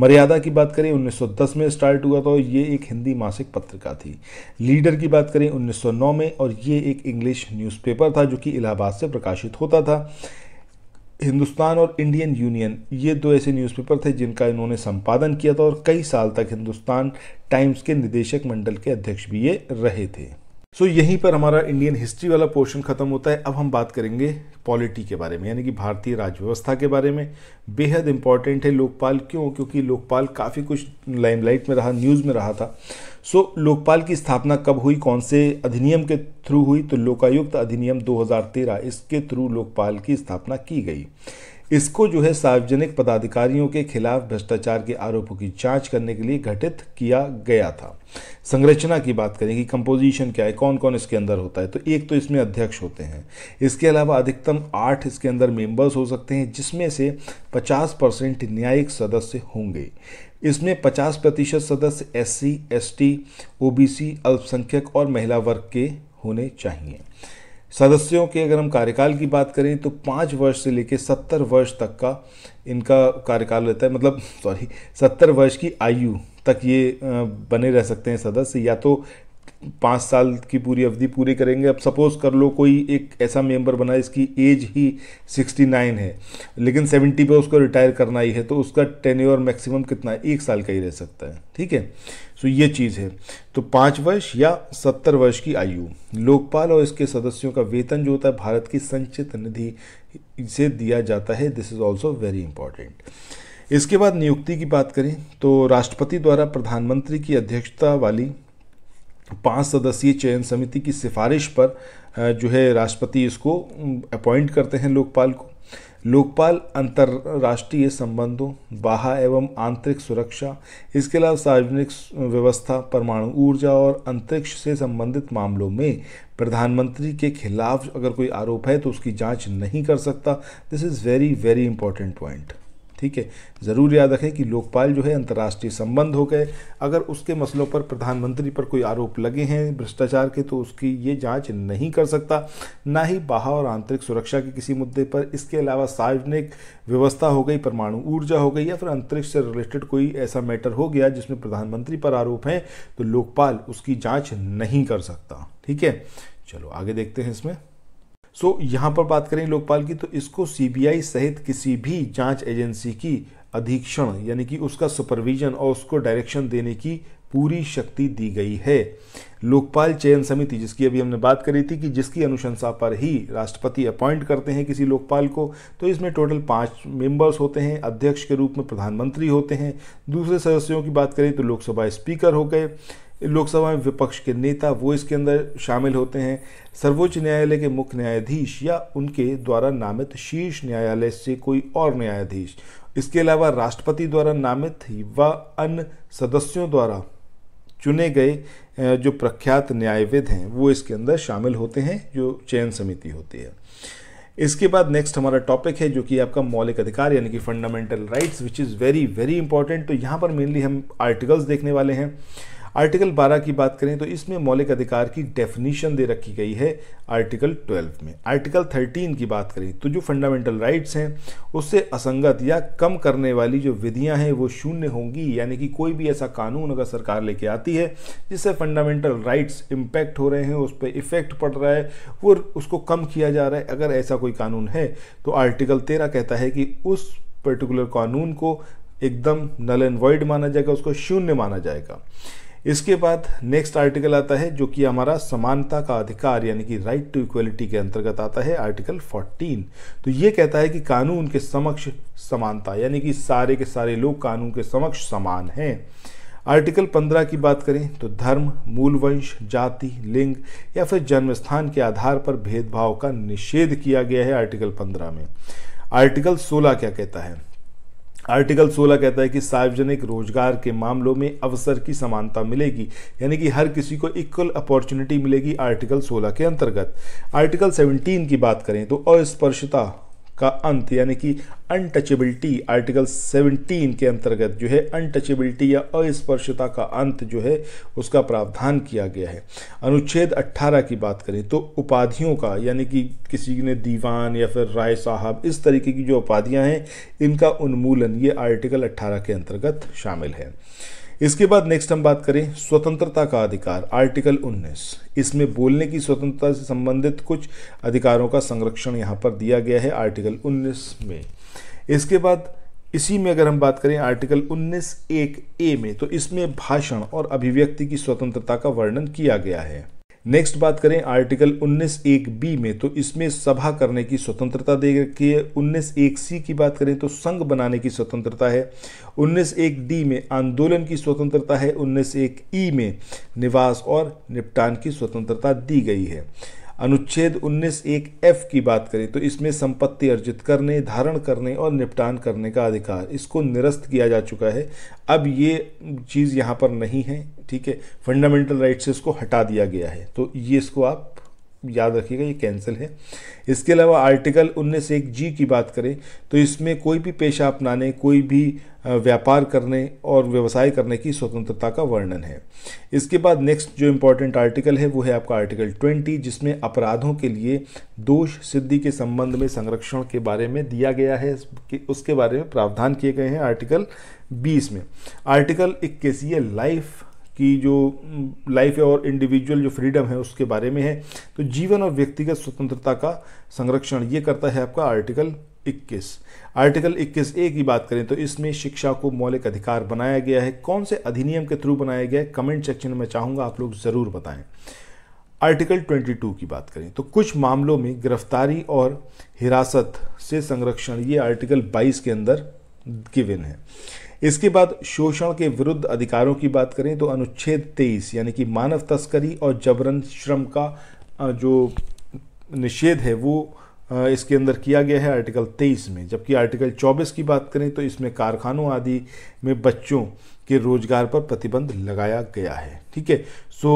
मर्यादा की बात करें 1910 में स्टार्ट हुआ था और ये एक हिंदी मासिक पत्रिका थी लीडर की बात करें 1909 में और ये एक इंग्लिश न्यूज़पेपर था जो कि इलाहाबाद से प्रकाशित होता था हिंदुस्तान और इंडियन यूनियन ये दो ऐसे न्यूज़पेपर थे जिनका इन्होंने संपादन किया था और कई साल तक हिंदुस्तान टाइम्स के निदेशक मंडल के अध्यक्ष भी ये रहे थे सो so, यहीं पर हमारा इंडियन हिस्ट्री वाला पोर्शन खत्म होता है अब हम बात करेंगे पॉलिटी के बारे में यानी कि भारतीय राजव्यवस्था के बारे में बेहद इंपॉर्टेंट है लोकपाल क्यों क्योंकि लोकपाल काफ़ी कुछ लाइमलाइट में रहा न्यूज़ में रहा था सो so, लोकपाल की स्थापना कब हुई कौन से अधिनियम के थ्रू हुई तो लोकायुक्त अधिनियम 2013 इसके थ्रू लोकपाल की स्थापना की गई इसको जो है सार्वजनिक पदाधिकारियों के खिलाफ भ्रष्टाचार के आरोपों की जांच करने के लिए गठित किया गया था संरचना की बात करें कि कंपोजिशन क्या है कौन कौन इसके अंदर होता है तो एक तो इसमें अध्यक्ष होते हैं इसके अलावा अधिकतम आठ इसके अंदर मेंबर्स हो सकते हैं जिसमें से 50 परसेंट न्यायिक सदस्य होंगे इसमें 50 प्रतिशत सदस्य S C S T O B C अल्पसंख्यक और महिला वर्ग के होने चाहिए सदस्यों के अगर हम कार्यकाल की बात करें तो पाँच वर्ष से लेकर सत्तर वर्ष तक का इनका कार्यकाल रहता है मतलब सॉरी सत्तर वर्ष की आयु तक ये बने रह सकते हैं सदस्य या तो पाँच साल की पूरी अवधि पूरी करेंगे अब सपोज़ कर लो कोई एक ऐसा मेंबर बना जिसकी एज ही सिक्सटी नाइन है लेकिन सेवेंटी पे उसको रिटायर करना ही है तो उसका टेन्योर मैक्सिमम कितना एक साल का ही रह सकता है ठीक है सो तो ये चीज़ है तो पाँच वर्ष या सत्तर वर्ष की आयु लोकपाल और इसके सदस्यों का वेतन जो होता है भारत की संचित निधि से दिया जाता है this is also very important इसके बाद नियुक्ति की बात करें तो राष्ट्रपति द्वारा प्रधानमंत्री की अध्यक्षता वाली पांच सदस्यीय चयन समिति की सिफारिश पर जो है राष्ट्रपति इसको अपॉइंट करते हैं लोकपाल को लोकपाल अंतर्राष्ट्रीय संबंधों बाहा एवं आंतरिक सुरक्षा इसके अलावा सार्वजनिक व्यवस्था परमाणु ऊर्जा और अंतरिक्ष से संबंधित मामलों में प्रधानमंत्री के खिलाफ अगर कोई आरोप है तो उसकी जांच नहीं कर सकता this is very very important point ठीक है ज़रूर याद रखें कि लोकपाल जो है अंतर्राष्ट्रीय संबंध हो गए अगर उसके मसलों पर प्रधानमंत्री पर कोई आरोप लगे हैं भ्रष्टाचार के तो उसकी ये जांच नहीं कर सकता ना ही बाहर और आंतरिक सुरक्षा के किसी मुद्दे पर इसके अलावा सार्वजनिक व्यवस्था हो गई परमाणु ऊर्जा हो गई या फिर अंतरिक्ष से रिलेटेड कोई ऐसा मैटर हो गया जिसमें प्रधानमंत्री पर आरोप हैं तो लोकपाल उसकी जाँच नहीं कर सकता ठीक है चलो आगे देखते हैं इसमें सो यहाँ पर बात करें लोकपाल की तो इसको सीबीआई सहित किसी भी जांच एजेंसी की अधीक्षण यानी कि उसका सुपरविजन और उसको डायरेक्शन देने की पूरी शक्ति दी गई है लोकपाल चयन समिति जिसकी अभी हमने बात करी थी कि जिसकी अनुशंसा पर ही राष्ट्रपति अपॉइंट करते हैं किसी लोकपाल को तो इसमें टोटल पाँच मेंबर्स होते हैं अध्यक्ष के रूप में प्रधानमंत्री होते हैं दूसरे सदस्यों की बात करें तो लोकसभा स्पीकर हो गए लोकसभा में विपक्ष के नेता वो इसके अंदर शामिल होते हैं सर्वोच्च न्यायालय के मुख्य न्यायाधीश या उनके द्वारा नामित शीर्ष न्यायालय से कोई और न्यायाधीश इसके अलावा राष्ट्रपति द्वारा नामित व अन्य सदस्यों द्वारा चुने गए जो प्रख्यात न्यायविद हैं वो इसके अंदर शामिल होते हैं जो चयन समिति होती है इसके बाद नेक्स्ट हमारा टॉपिक है जो कि आपका मौलिक अधिकार यानी कि fundamental rights which is very very important तो यहाँ पर मेनली हम आर्टिकल्स देखने वाले हैं आर्टिकल 12 की बात करें तो इसमें मौलिक अधिकार की डेफिनीशन दे रखी गई है आर्टिकल 12 में आर्टिकल 13 की बात करें तो जो फंडामेंटल राइट्स हैं उससे असंगत या कम करने वाली जो विधियां हैं वो शून्य होंगी यानी कि कोई भी ऐसा कानून अगर सरकार लेके आती है जिससे फंडामेंटल राइट्स इम्पैक्ट हो रहे हैं उस पर इफेक्ट पड़ रहा है वो उसको कम किया जा रहा है अगर ऐसा कोई कानून है तो आर्टिकल तेरह कहता है कि उस पर्टिकुलर कानून को एकदम नल एंड वॉइड माना जाएगा उसको शून्य माना जाएगा इसके बाद नेक्स्ट आर्टिकल आता है जो कि हमारा समानता का अधिकार यानी कि राइट टू इक्वलिटी के अंतर्गत आता है आर्टिकल 14 तो ये कहता है कि कानून के समक्ष समानता यानी कि सारे के सारे लोग कानून के समक्ष समान हैं आर्टिकल 15 की बात करें तो धर्म मूल वंश जाति लिंग या फिर जन्म स्थान के आधार पर भेदभाव का निषेध किया गया है आर्टिकल 15 में आर्टिकल 16 क्या कहता है आर्टिकल 16 कहता है कि सार्वजनिक रोजगार के मामलों में अवसर की समानता मिलेगी यानी कि हर किसी को इक्वल अपॉर्चुनिटी मिलेगी आर्टिकल 16 के अंतर्गत आर्टिकल 17 की बात करें तो अस्पर्शता का अंत यानी कि अनटचेबिलिटी आर्टिकल 17 के अंतर्गत जो है अनटचेबिलिटी या अस्पर्शता का अंत जो है उसका प्रावधान किया गया है अनुच्छेद 18 की बात करें तो उपाधियों का यानी कि किसी ने दीवान या फिर राय साहब इस तरीके की जो उपाधियां हैं इनका उन्मूलन ये आर्टिकल 18 के अंतर्गत शामिल है इसके बाद नेक्स्ट हम बात करें स्वतंत्रता का अधिकार आर्टिकल 19 इसमें बोलने की स्वतंत्रता से संबंधित कुछ अधिकारों का संरक्षण यहाँ पर दिया गया है आर्टिकल 19 में इसके बाद इसी में अगर हम बात करें आर्टिकल 19 एक ए में तो इसमें भाषण और अभिव्यक्ति की स्वतंत्रता का वर्णन किया गया है नेक्स्ट बात करें आर्टिकल 19 एक बी में तो इसमें सभा करने की स्वतंत्रता दे रखी है उन्नीस एक सी की बात करें तो संघ बनाने की स्वतंत्रता है उन्नीस एक डी में आंदोलन की स्वतंत्रता है उन्नीस एक ई e में निवास और निपटान की स्वतंत्रता दी गई है अनुच्छेद 19 एक एफ की बात करें तो इसमें संपत्ति अर्जित करने धारण करने और निपटान करने का अधिकार इसको निरस्त किया जा चुका है अब ये चीज़ यहाँ पर नहीं है ठीक है फंडामेंटल राइट्स से इसको हटा दिया गया है तो ये इसको आप याद रखिएगा ये कैंसिल है इसके अलावा आर्टिकल उन्नीस एक जी की बात करें तो इसमें कोई भी पेशा अपनाने कोई भी व्यापार करने और व्यवसाय करने की स्वतंत्रता का वर्णन है इसके बाद नेक्स्ट जो इम्पोर्टेंट आर्टिकल है वो है आपका आर्टिकल ट्वेंटी जिसमें अपराधों के लिए दोष सिद्धि के संबंध में संरक्षण के बारे में दिया गया है उसके बारे में प्रावधान किए गए हैं आर्टिकल बीस में आर्टिकल इक्कीस ये लाइफ की जो लाइफ और इंडिविजुअल जो फ्रीडम है उसके बारे में है तो जीवन और व्यक्तिगत स्वतंत्रता का संरक्षण ये करता है आपका आर्टिकल 21 आर्टिकल 21 ए की बात करें तो इसमें शिक्षा को मौलिक अधिकार बनाया गया है कौन से अधिनियम के थ्रू बनाया गया है कमेंट सेक्शन में चाहूँगा आप लोग ज़रूर बताएं आर्टिकल 22 की बात करें तो कुछ मामलों में गिरफ्तारी और हिरासत से संरक्षण ये आर्टिकल 22 के अंदर गिवन है इसके बाद शोषण के विरुद्ध अधिकारों की बात करें तो अनुच्छेद तेईस यानी कि मानव तस्करी और जबरन श्रम का जो निषेध है वो इसके अंदर किया गया है आर्टिकल 23 में जबकि आर्टिकल 24 की बात करें तो इसमें कारखानों आदि में बच्चों के रोजगार पर प्रतिबंध लगाया गया है ठीक है सो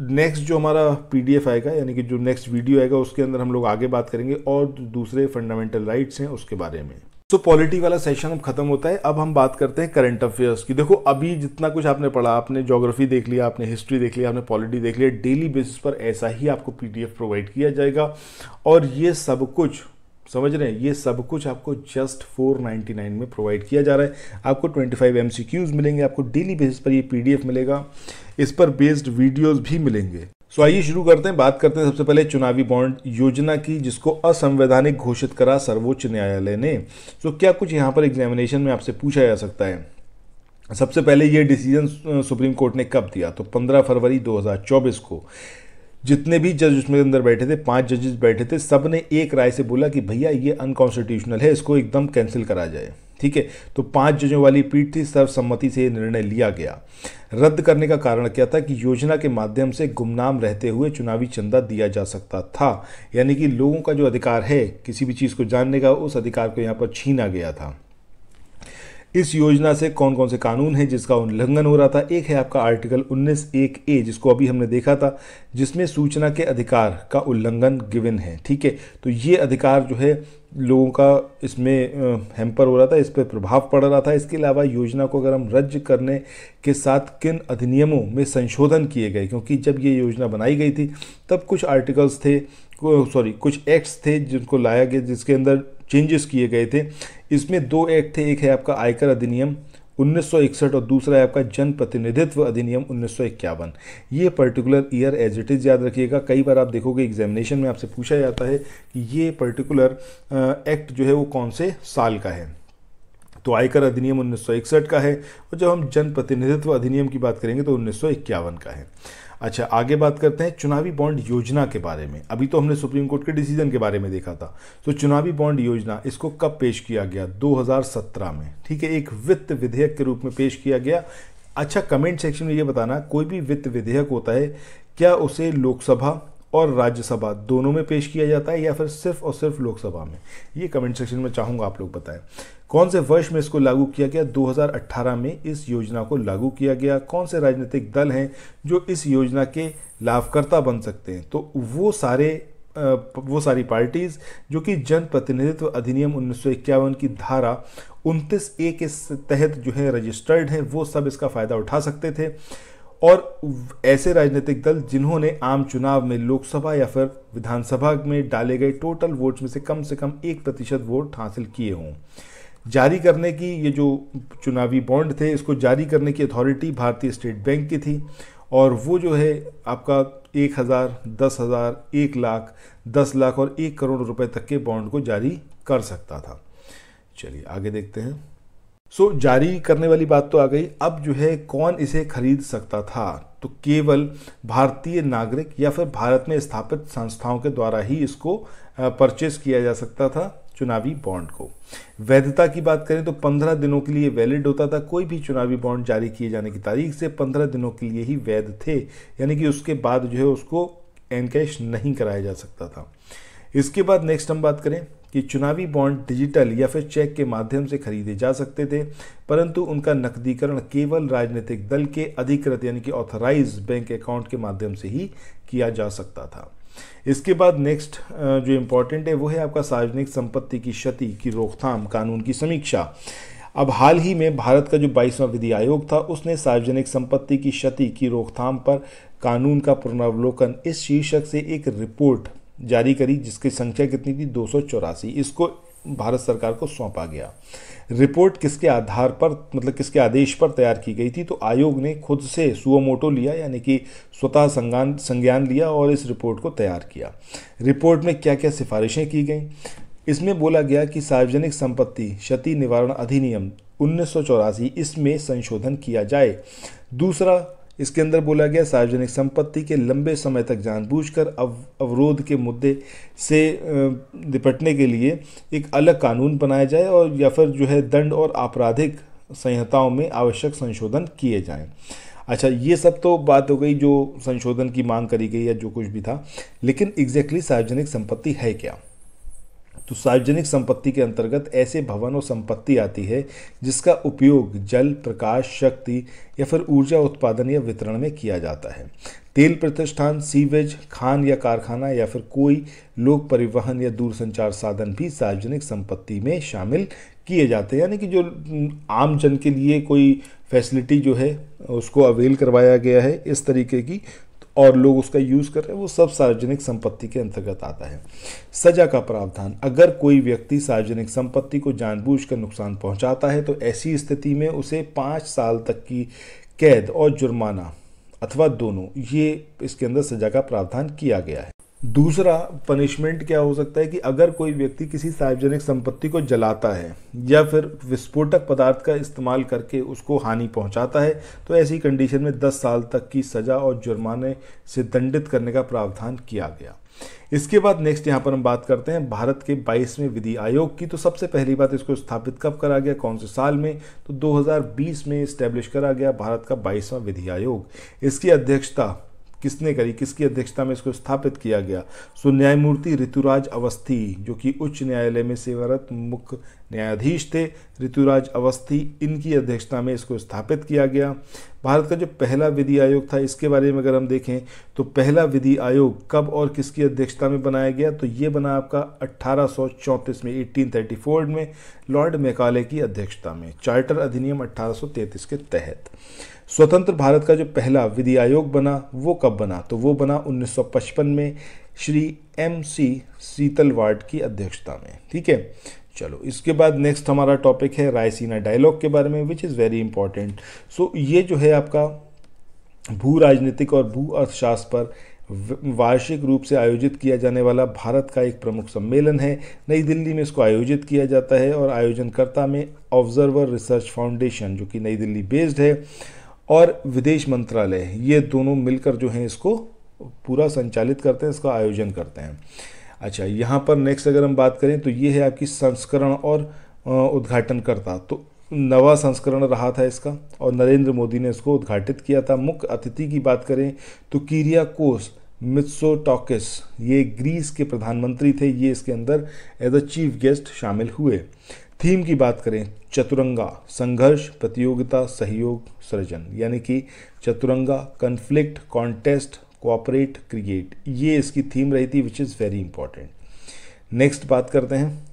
नेक्स्ट जो हमारा पीडीएफ आएगा यानी कि जो नेक्स्ट वीडियो आएगा उसके अंदर हम लोग आगे बात करेंगे और दूसरे फंडामेंटल राइट्स हैं उसके बारे में सो पॉलिटी वाला सेशन अब खत्म होता है अब हम बात करते हैं करंट अफेयर्स की देखो अभी जितना कुछ आपने पढ़ा आपने जोग्राफी देख लिया आपने हिस्ट्री देख लिया आपने पॉलिटी देख लिया डेली बेसिस पर ऐसा ही आपको पीडीएफ प्रोवाइड किया जाएगा और ये सब कुछ समझ रहे हैं ये सब कुछ आपको जस्ट 499 में प्रोवाइड किया जा रहा है आपको 25 फाइव मिलेंगे आपको डेली बेसिस पर ये पीडीएफ मिलेगा इस पर बेस्ड वीडियोस भी मिलेंगे सो आइए शुरू करते हैं बात करते हैं सबसे पहले चुनावी बॉन्ड योजना की जिसको असंवैधानिक घोषित करा सर्वोच्च न्यायालय ने सो क्या कुछ यहाँ पर एग्जामिनेशन में आपसे पूछा जा सकता है सबसे पहले ये डिसीजन सुप्रीम कोर्ट ने कब दिया तो 15 फरवरी 2024 को जितने भी जज उसमें अंदर बैठे थे पांच जजेस बैठे थे सब ने एक राय से बोला कि भैया ये अनकॉन्स्टिट्यूशनल है इसको एकदम कैंसिल करा जाए ठीक है तो पांच जजों वाली पीठ थी सर्वसम्मति से ये निर्णय लिया गया रद्द करने का कारण क्या था कि योजना के माध्यम से गुमनाम रहते हुए चुनावी चंदा दिया जा सकता था यानी कि लोगों का जो अधिकार है किसी भी चीज़ को जानने का उस अधिकार को यहाँ पर छीना गया था इस योजना से कौन कौन से कानून हैं जिसका उल्लंघन हो रहा था एक है आपका आर्टिकल उन्नीस एक ए जिसको अभी हमने देखा था जिसमें सूचना के अधिकार का उल्लंघन गिवन है ठीक है तो ये अधिकार जो है लोगों का इसमें हेम्पर हो रहा था इस पर प्रभाव पड़ रहा था इसके अलावा योजना को अगर हम रद्द करने के साथ किन अधिनियमों में संशोधन किए गए क्योंकि जब ये योजना बनाई गई थी तब कुछ आर्टिकल्स थे सॉरी कुछ एक्ट्स थे जिनको लाया गया जिसके अंदर चेंजेस किए गए थे इसमें दो एक्ट थे एक है आपका आयकर अधिनियम 1961 और दूसरा है आपका जन प्रतिनिधित्व अधिनियम उन्नीस ये particular year as it is याद रखिएगा कई बार आप देखोगे एग्जामिनेशन में आपसे पूछा जाता है कि ये पर्टिकुलर एक्ट जो है वो कौन से साल का है तो आयकर अधिनियम 1961 का है और जब हम जन प्रतिनिधित्व अधिनियम की बात करेंगे तो उन्नीस का है अच्छा आगे बात करते हैं चुनावी बॉन्ड योजना के बारे में अभी तो हमने सुप्रीम कोर्ट के डिसीजन के बारे में देखा था तो चुनावी बॉन्ड योजना इसको कब पेश किया गया 2017 में ठीक है एक वित्त विधेयक के रूप में पेश किया गया अच्छा कमेंट सेक्शन में ये बताना कोई भी वित्त विधेयक होता है क्या उसे लोकसभा और राज्यसभा दोनों में पेश किया जाता है या फिर सिर्फ और सिर्फ लोकसभा में ये कमेंट सेक्शन में चाहूँगा आप लोग बताएं कौन से वर्ष में इसको लागू किया गया 2018 में इस योजना को लागू किया गया कौन से राजनीतिक दल हैं जो इस योजना के लाभकर्ता बन सकते हैं तो वो सारे वो सारी पार्टीज़ जो कि जनप्रतिनिधित्व अधिनियम उन्नीस की धारा उनतीस ए के तहत जो है रजिस्टर्ड हैं वो सब इसका फ़ायदा उठा सकते थे और ऐसे राजनीतिक दल जिन्होंने आम चुनाव में लोकसभा या फिर विधानसभा में डाले गए टोटल वोट्स में से कम से कम एक प्रतिशत वोट हासिल किए हों जारी करने की ये जो चुनावी बॉन्ड थे इसको जारी करने की अथॉरिटी भारतीय स्टेट बैंक की थी और वो जो है आपका एक हज़ार दस हज़ार एक लाख दस लाख और एक करोड़ रुपए तक के बॉन्ड को जारी कर सकता था चलिए आगे देखते हैं सो so, जारी करने वाली बात तो आ गई अब जो है कौन इसे खरीद सकता था तो केवल भारतीय नागरिक या फिर भारत में स्थापित संस्थाओं के द्वारा ही इसको परचेस किया जा सकता था चुनावी बॉन्ड को वैधता की बात करें तो 15 दिनों के लिए वैलिड होता था कोई भी चुनावी बॉन्ड जारी किए जाने की तारीख से 15 दिनों के लिए ही वैध थे यानी कि उसके बाद जो है उसको एनकैश नहीं कराया जा सकता था इसके बाद नेक्स्ट हम बात करें कि चुनावी बॉन्ड डिजिटल या फिर चेक के माध्यम से खरीदे जा सकते थे परंतु उनका नकदीकरण केवल राजनीतिक दल के अधिकृत यानी कि ऑथराइज बैंक अकाउंट के माध्यम से ही किया जा सकता था इसके बाद नेक्स्ट जो इम्पोर्टेंट है वो है आपका सार्वजनिक संपत्ति की क्षति की रोकथाम कानून की समीक्षा अब हाल ही में भारत का जो बाईसवां विधि आयोग था उसने सार्वजनिक संपत्ति की क्षति की रोकथाम पर कानून का पुनरावलोकन इस शीर्षक से एक रिपोर्ट जारी करी जिसकी संख्या कितनी थी दो इसको भारत सरकार को सौंपा गया रिपोर्ट किसके आधार पर मतलब किसके आदेश पर तैयार की गई थी तो आयोग ने खुद से सुओमोटो लिया यानी कि स्वतः संज्ञान संज्ञान लिया और इस रिपोर्ट को तैयार किया रिपोर्ट में क्या क्या सिफारिशें की गई इसमें बोला गया कि सार्वजनिक संपत्ति क्षति निवारण अधिनियम उन्नीस इसमें संशोधन किया जाए दूसरा इसके अंदर बोला गया सार्वजनिक संपत्ति के लंबे समय तक जानबूझकर अव अवरोध के मुद्दे से निपटने के लिए एक अलग कानून बनाया जाए और या फिर जो है दंड और आपराधिक संहिताओं में आवश्यक संशोधन किए जाएं अच्छा ये सब तो बात हो गई जो संशोधन की मांग करी गई या जो कुछ भी था लेकिन एग्जैक्टली exactly सार्वजनिक संपत्ति है क्या तो सार्वजनिक संपत्ति के अंतर्गत ऐसे भवन और संपत्ति आती है जिसका उपयोग जल प्रकाश शक्ति या फिर ऊर्जा उत्पादन या वितरण में किया जाता है तेल प्रतिष्ठान सीवेज खान या कारखाना या फिर कोई लोक परिवहन या दूरसंचार साधन भी सार्वजनिक संपत्ति में शामिल किए जाते हैं यानी कि जो आम जन के लिए कोई फैसिलिटी जो है उसको अवेल करवाया गया है इस तरीके की और लोग उसका यूज़ कर रहे हैं वो सब सार्वजनिक संपत्ति के अंतर्गत आता है सजा का प्रावधान अगर कोई व्यक्ति सार्वजनिक संपत्ति को जानबूझकर नुकसान पहुंचाता है तो ऐसी स्थिति में उसे पाँच साल तक की कैद और जुर्माना अथवा दोनों ये इसके अंदर सजा का प्रावधान किया गया है दूसरा पनिशमेंट क्या हो सकता है कि अगर कोई व्यक्ति किसी सार्वजनिक संपत्ति को जलाता है या फिर विस्फोटक पदार्थ का इस्तेमाल करके उसको हानि पहुंचाता है तो ऐसी कंडीशन में 10 साल तक की सज़ा और जुर्माने से दंडित करने का प्रावधान किया गया इसके बाद नेक्स्ट यहाँ पर हम बात करते हैं भारत के 22वें विधि आयोग की तो सबसे पहली बात इसको स्थापित कब करा गया कौन से साल में तो 2020 में इस्टेब्लिश करा गया भारत का 22वां विधि आयोग इसकी अध्यक्षता किसने करी किसकी अध्यक्षता में इसको स्थापित किया गया सो न्यायमूर्ति ऋतुराज अवस्थी जो कि उच्च न्यायालय में सेवारत मुख्य न्यायाधीश थे ऋतुराज अवस्थी इनकी अध्यक्षता में इसको स्थापित किया गया भारत का जो पहला विधि आयोग था इसके बारे में अगर हम देखें तो पहला विधि आयोग कब और किसकी अध्यक्षता में बनाया गया तो ये बना आपका अट्ठारह में एट्टीन में लॉर्ड मेकाले की अध्यक्षता में चार्टर अधिनियम अट्ठारह के तहत स्वतंत्र भारत का जो पहला विधि आयोग बना वो कब बना तो वो बना 1955 में श्री एम सी वार्ड की अध्यक्षता में ठीक है चलो इसके बाद नेक्स्ट हमारा टॉपिक है रायसीना डायलॉग के बारे में which is very important so ये जो है आपका भू राजनीतिक और भू अर्थशास्त्र पर वार्षिक रूप से आयोजित किया जाने वाला भारत का एक प्रमुख सम्मेलन है नई दिल्ली में इसको आयोजित किया जाता है और आयोजनकर्ता में ऑब्जर्वर रिसर्च फाउंडेशन जो कि नई दिल्ली बेस्ड है और विदेश मंत्रालय ये दोनों मिलकर जो हैं इसको पूरा संचालित करते हैं इसका आयोजन करते हैं अच्छा यहाँ पर नेक्स्ट अगर हम बात करें तो ये है आपकी संस्करण और उद्घाटन करता तो नवा संस्करण रहा था इसका और नरेंद्र मोदी ने इसको उद्घाटित किया था मुख्य अतिथि की बात करें तो कीरिया कोस टॉकिस ये ग्रीस के प्रधानमंत्री थे ये इसके अंदर एज अ चीफ गेस्ट शामिल हुए थीम की बात करें चतुरंगा संघर्ष प्रतियोगिता सहयोग सृजन यानी कि Chaturanga conflict contest cooperate create ये इसकी थीम रही थी which is very important next बात करते हैं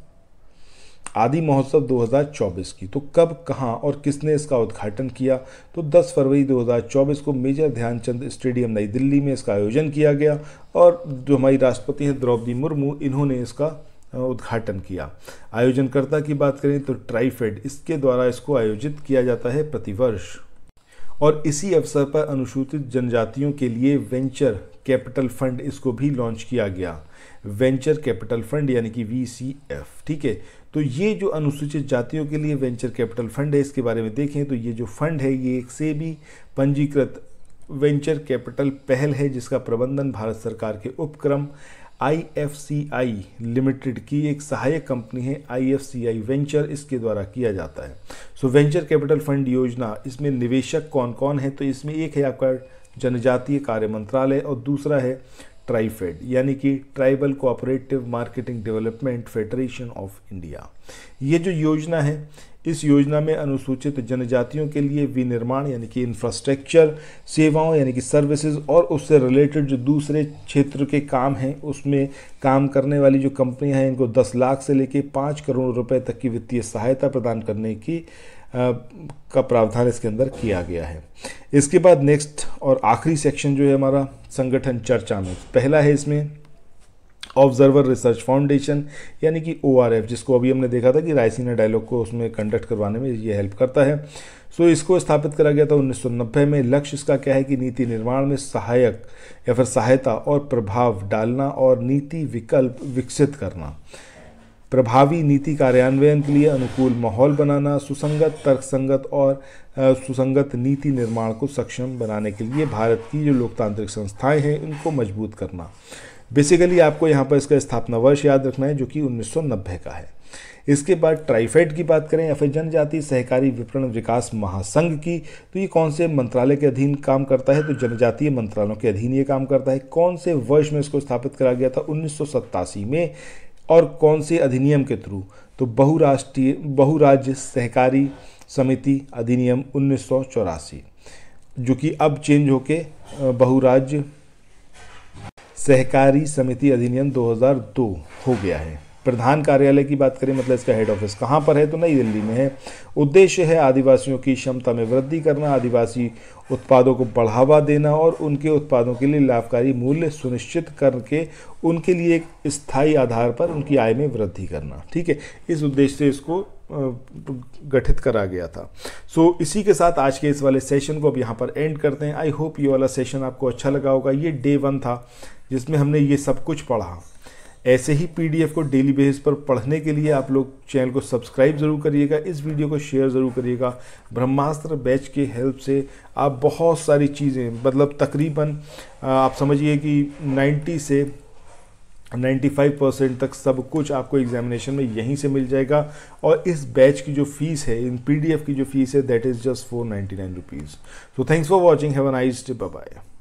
आदि महोत्सव 2024 की तो कब कहाँ और किसने इसका उद्घाटन किया तो 10 फरवरी 2024 को मेजर ध्यानचंद स्टेडियम नई दिल्ली में इसका आयोजन किया गया और जो हमारी राष्ट्रपति हैं द्रौपदी मुर्मू इन्होंने इसका उद्घाटन किया आयोजनकर्ता की बात करें तो ट्राइफेड इसके द्वारा इसको आयोजित किया जाता है प्रतिवर्ष और इसी अवसर पर अनुसूचित जनजातियों के लिए वेंचर कैपिटल फंड इसको भी लॉन्च किया गया वेंचर कैपिटल फंड यानी कि वी ठीक है तो ये जो अनुसूचित जातियों के लिए वेंचर कैपिटल फंड है इसके बारे में देखें तो ये जो फंड है ये एक से भी पंजीकृत वेंचर कैपिटल पहल है जिसका प्रबंधन भारत सरकार के उपक्रम आई लिमिटेड की एक सहायक कंपनी है आई वेंचर इसके द्वारा किया जाता है सो वेंचर कैपिटल फंड योजना इसमें निवेशक कौन कौन है तो इसमें एक है आपका जनजातीय कार्य मंत्रालय और दूसरा है ट्राइफेड यानी कि tribal cooperative marketing development federation of India ये जो योजना है इस योजना में अनुसूचित जनजातियों के लिए विनिर्माण यानी कि इंफ्रास्ट्रक्चर सेवाओं यानी कि सर्विसेज और उससे रिलेटेड जो दूसरे क्षेत्र के काम हैं उसमें काम करने वाली जो कंपनियां हैं इनको 10 लाख से लेकर 5 करोड़ रुपए तक की वित्तीय सहायता प्रदान करने की आ, का प्रावधान इसके अंदर किया गया है इसके बाद नेक्स्ट और आखिरी सेक्शन जो है हमारा संगठन चर्चा में पहला है इसमें ऑब्जर्वर रिसर्च फाउंडेशन यानी कि ओ जिसको अभी हमने देखा था कि रायसीना डायलॉग को उसमें कंडक्ट करवाने में ये हेल्प करता है सो so, इसको स्थापित करा गया था उन्नीस में लक्ष्य इसका क्या है कि नीति निर्माण में सहायक या फिर सहायता और प्रभाव डालना और नीति विकल्प विकसित करना प्रभावी नीति कार्यान्वयन के लिए अनुकूल माहौल बनाना सुसंगत तर्कसंगत और सुसंगत नीति निर्माण को सक्षम बनाने के लिए भारत की जो लोकतांत्रिक संस्थाएं हैं इनको मजबूत करना बेसिकली आपको यहाँ पर इसका स्थापना वर्ष याद रखना है जो कि 1990 का है इसके बाद ट्राइफेड की बात करें या फिर जनजाति सहकारी विपणन विकास महासंघ की तो ये कौन से मंत्रालय के अधीन काम करता है तो जनजातीय मंत्रालयों के अधीन ये काम करता है कौन से वर्ष में इसको स्थापित करा गया था उन्नीस में और कौन से अधिनियम के थ्रू तो बहुराष्ट्रीय बहुराज्य सहकारी समिति अधिनियम उन्नीस जो कि अब चेंज होके बहुराज्य सहकारी समिति अधिनियम 2002 हो गया है प्रधान कार्यालय की बात करें मतलब इसका हेड ऑफिस कहाँ पर है तो नई दिल्ली में है उद्देश्य है आदिवासियों की क्षमता में वृद्धि करना आदिवासी उत्पादों को बढ़ावा देना और उनके उत्पादों के लिए लाभकारी मूल्य सुनिश्चित करके उनके लिए एक स्थायी आधार पर उनकी आय में वृद्धि करना ठीक है इस उद्देश्य से इसको गठित करा गया था सो so, इसी के साथ आज के इस वाले सेशन को अब यहाँ पर एंड करते हैं आई होप ये वाला सेशन आपको अच्छा लगा होगा ये डे वन था जिसमें हमने ये सब कुछ पढ़ा ऐसे ही पी को डेली बेसिस पर पढ़ने के लिए आप लोग चैनल को सब्सक्राइब ज़रूर करिएगा इस वीडियो को शेयर ज़रूर करिएगा ब्रह्मास्त्र बैच के हेल्प से आप बहुत सारी चीज़ें मतलब तकरीबन आप समझिए कि 90 से 95 परसेंट तक सब कुछ आपको एग्जामिनेशन में यहीं से मिल जाएगा और इस बैच की जो फीस है इन पीडीएफ की जो फीस है that is just four ninety nine rupees so thanks for watching have a nice day bye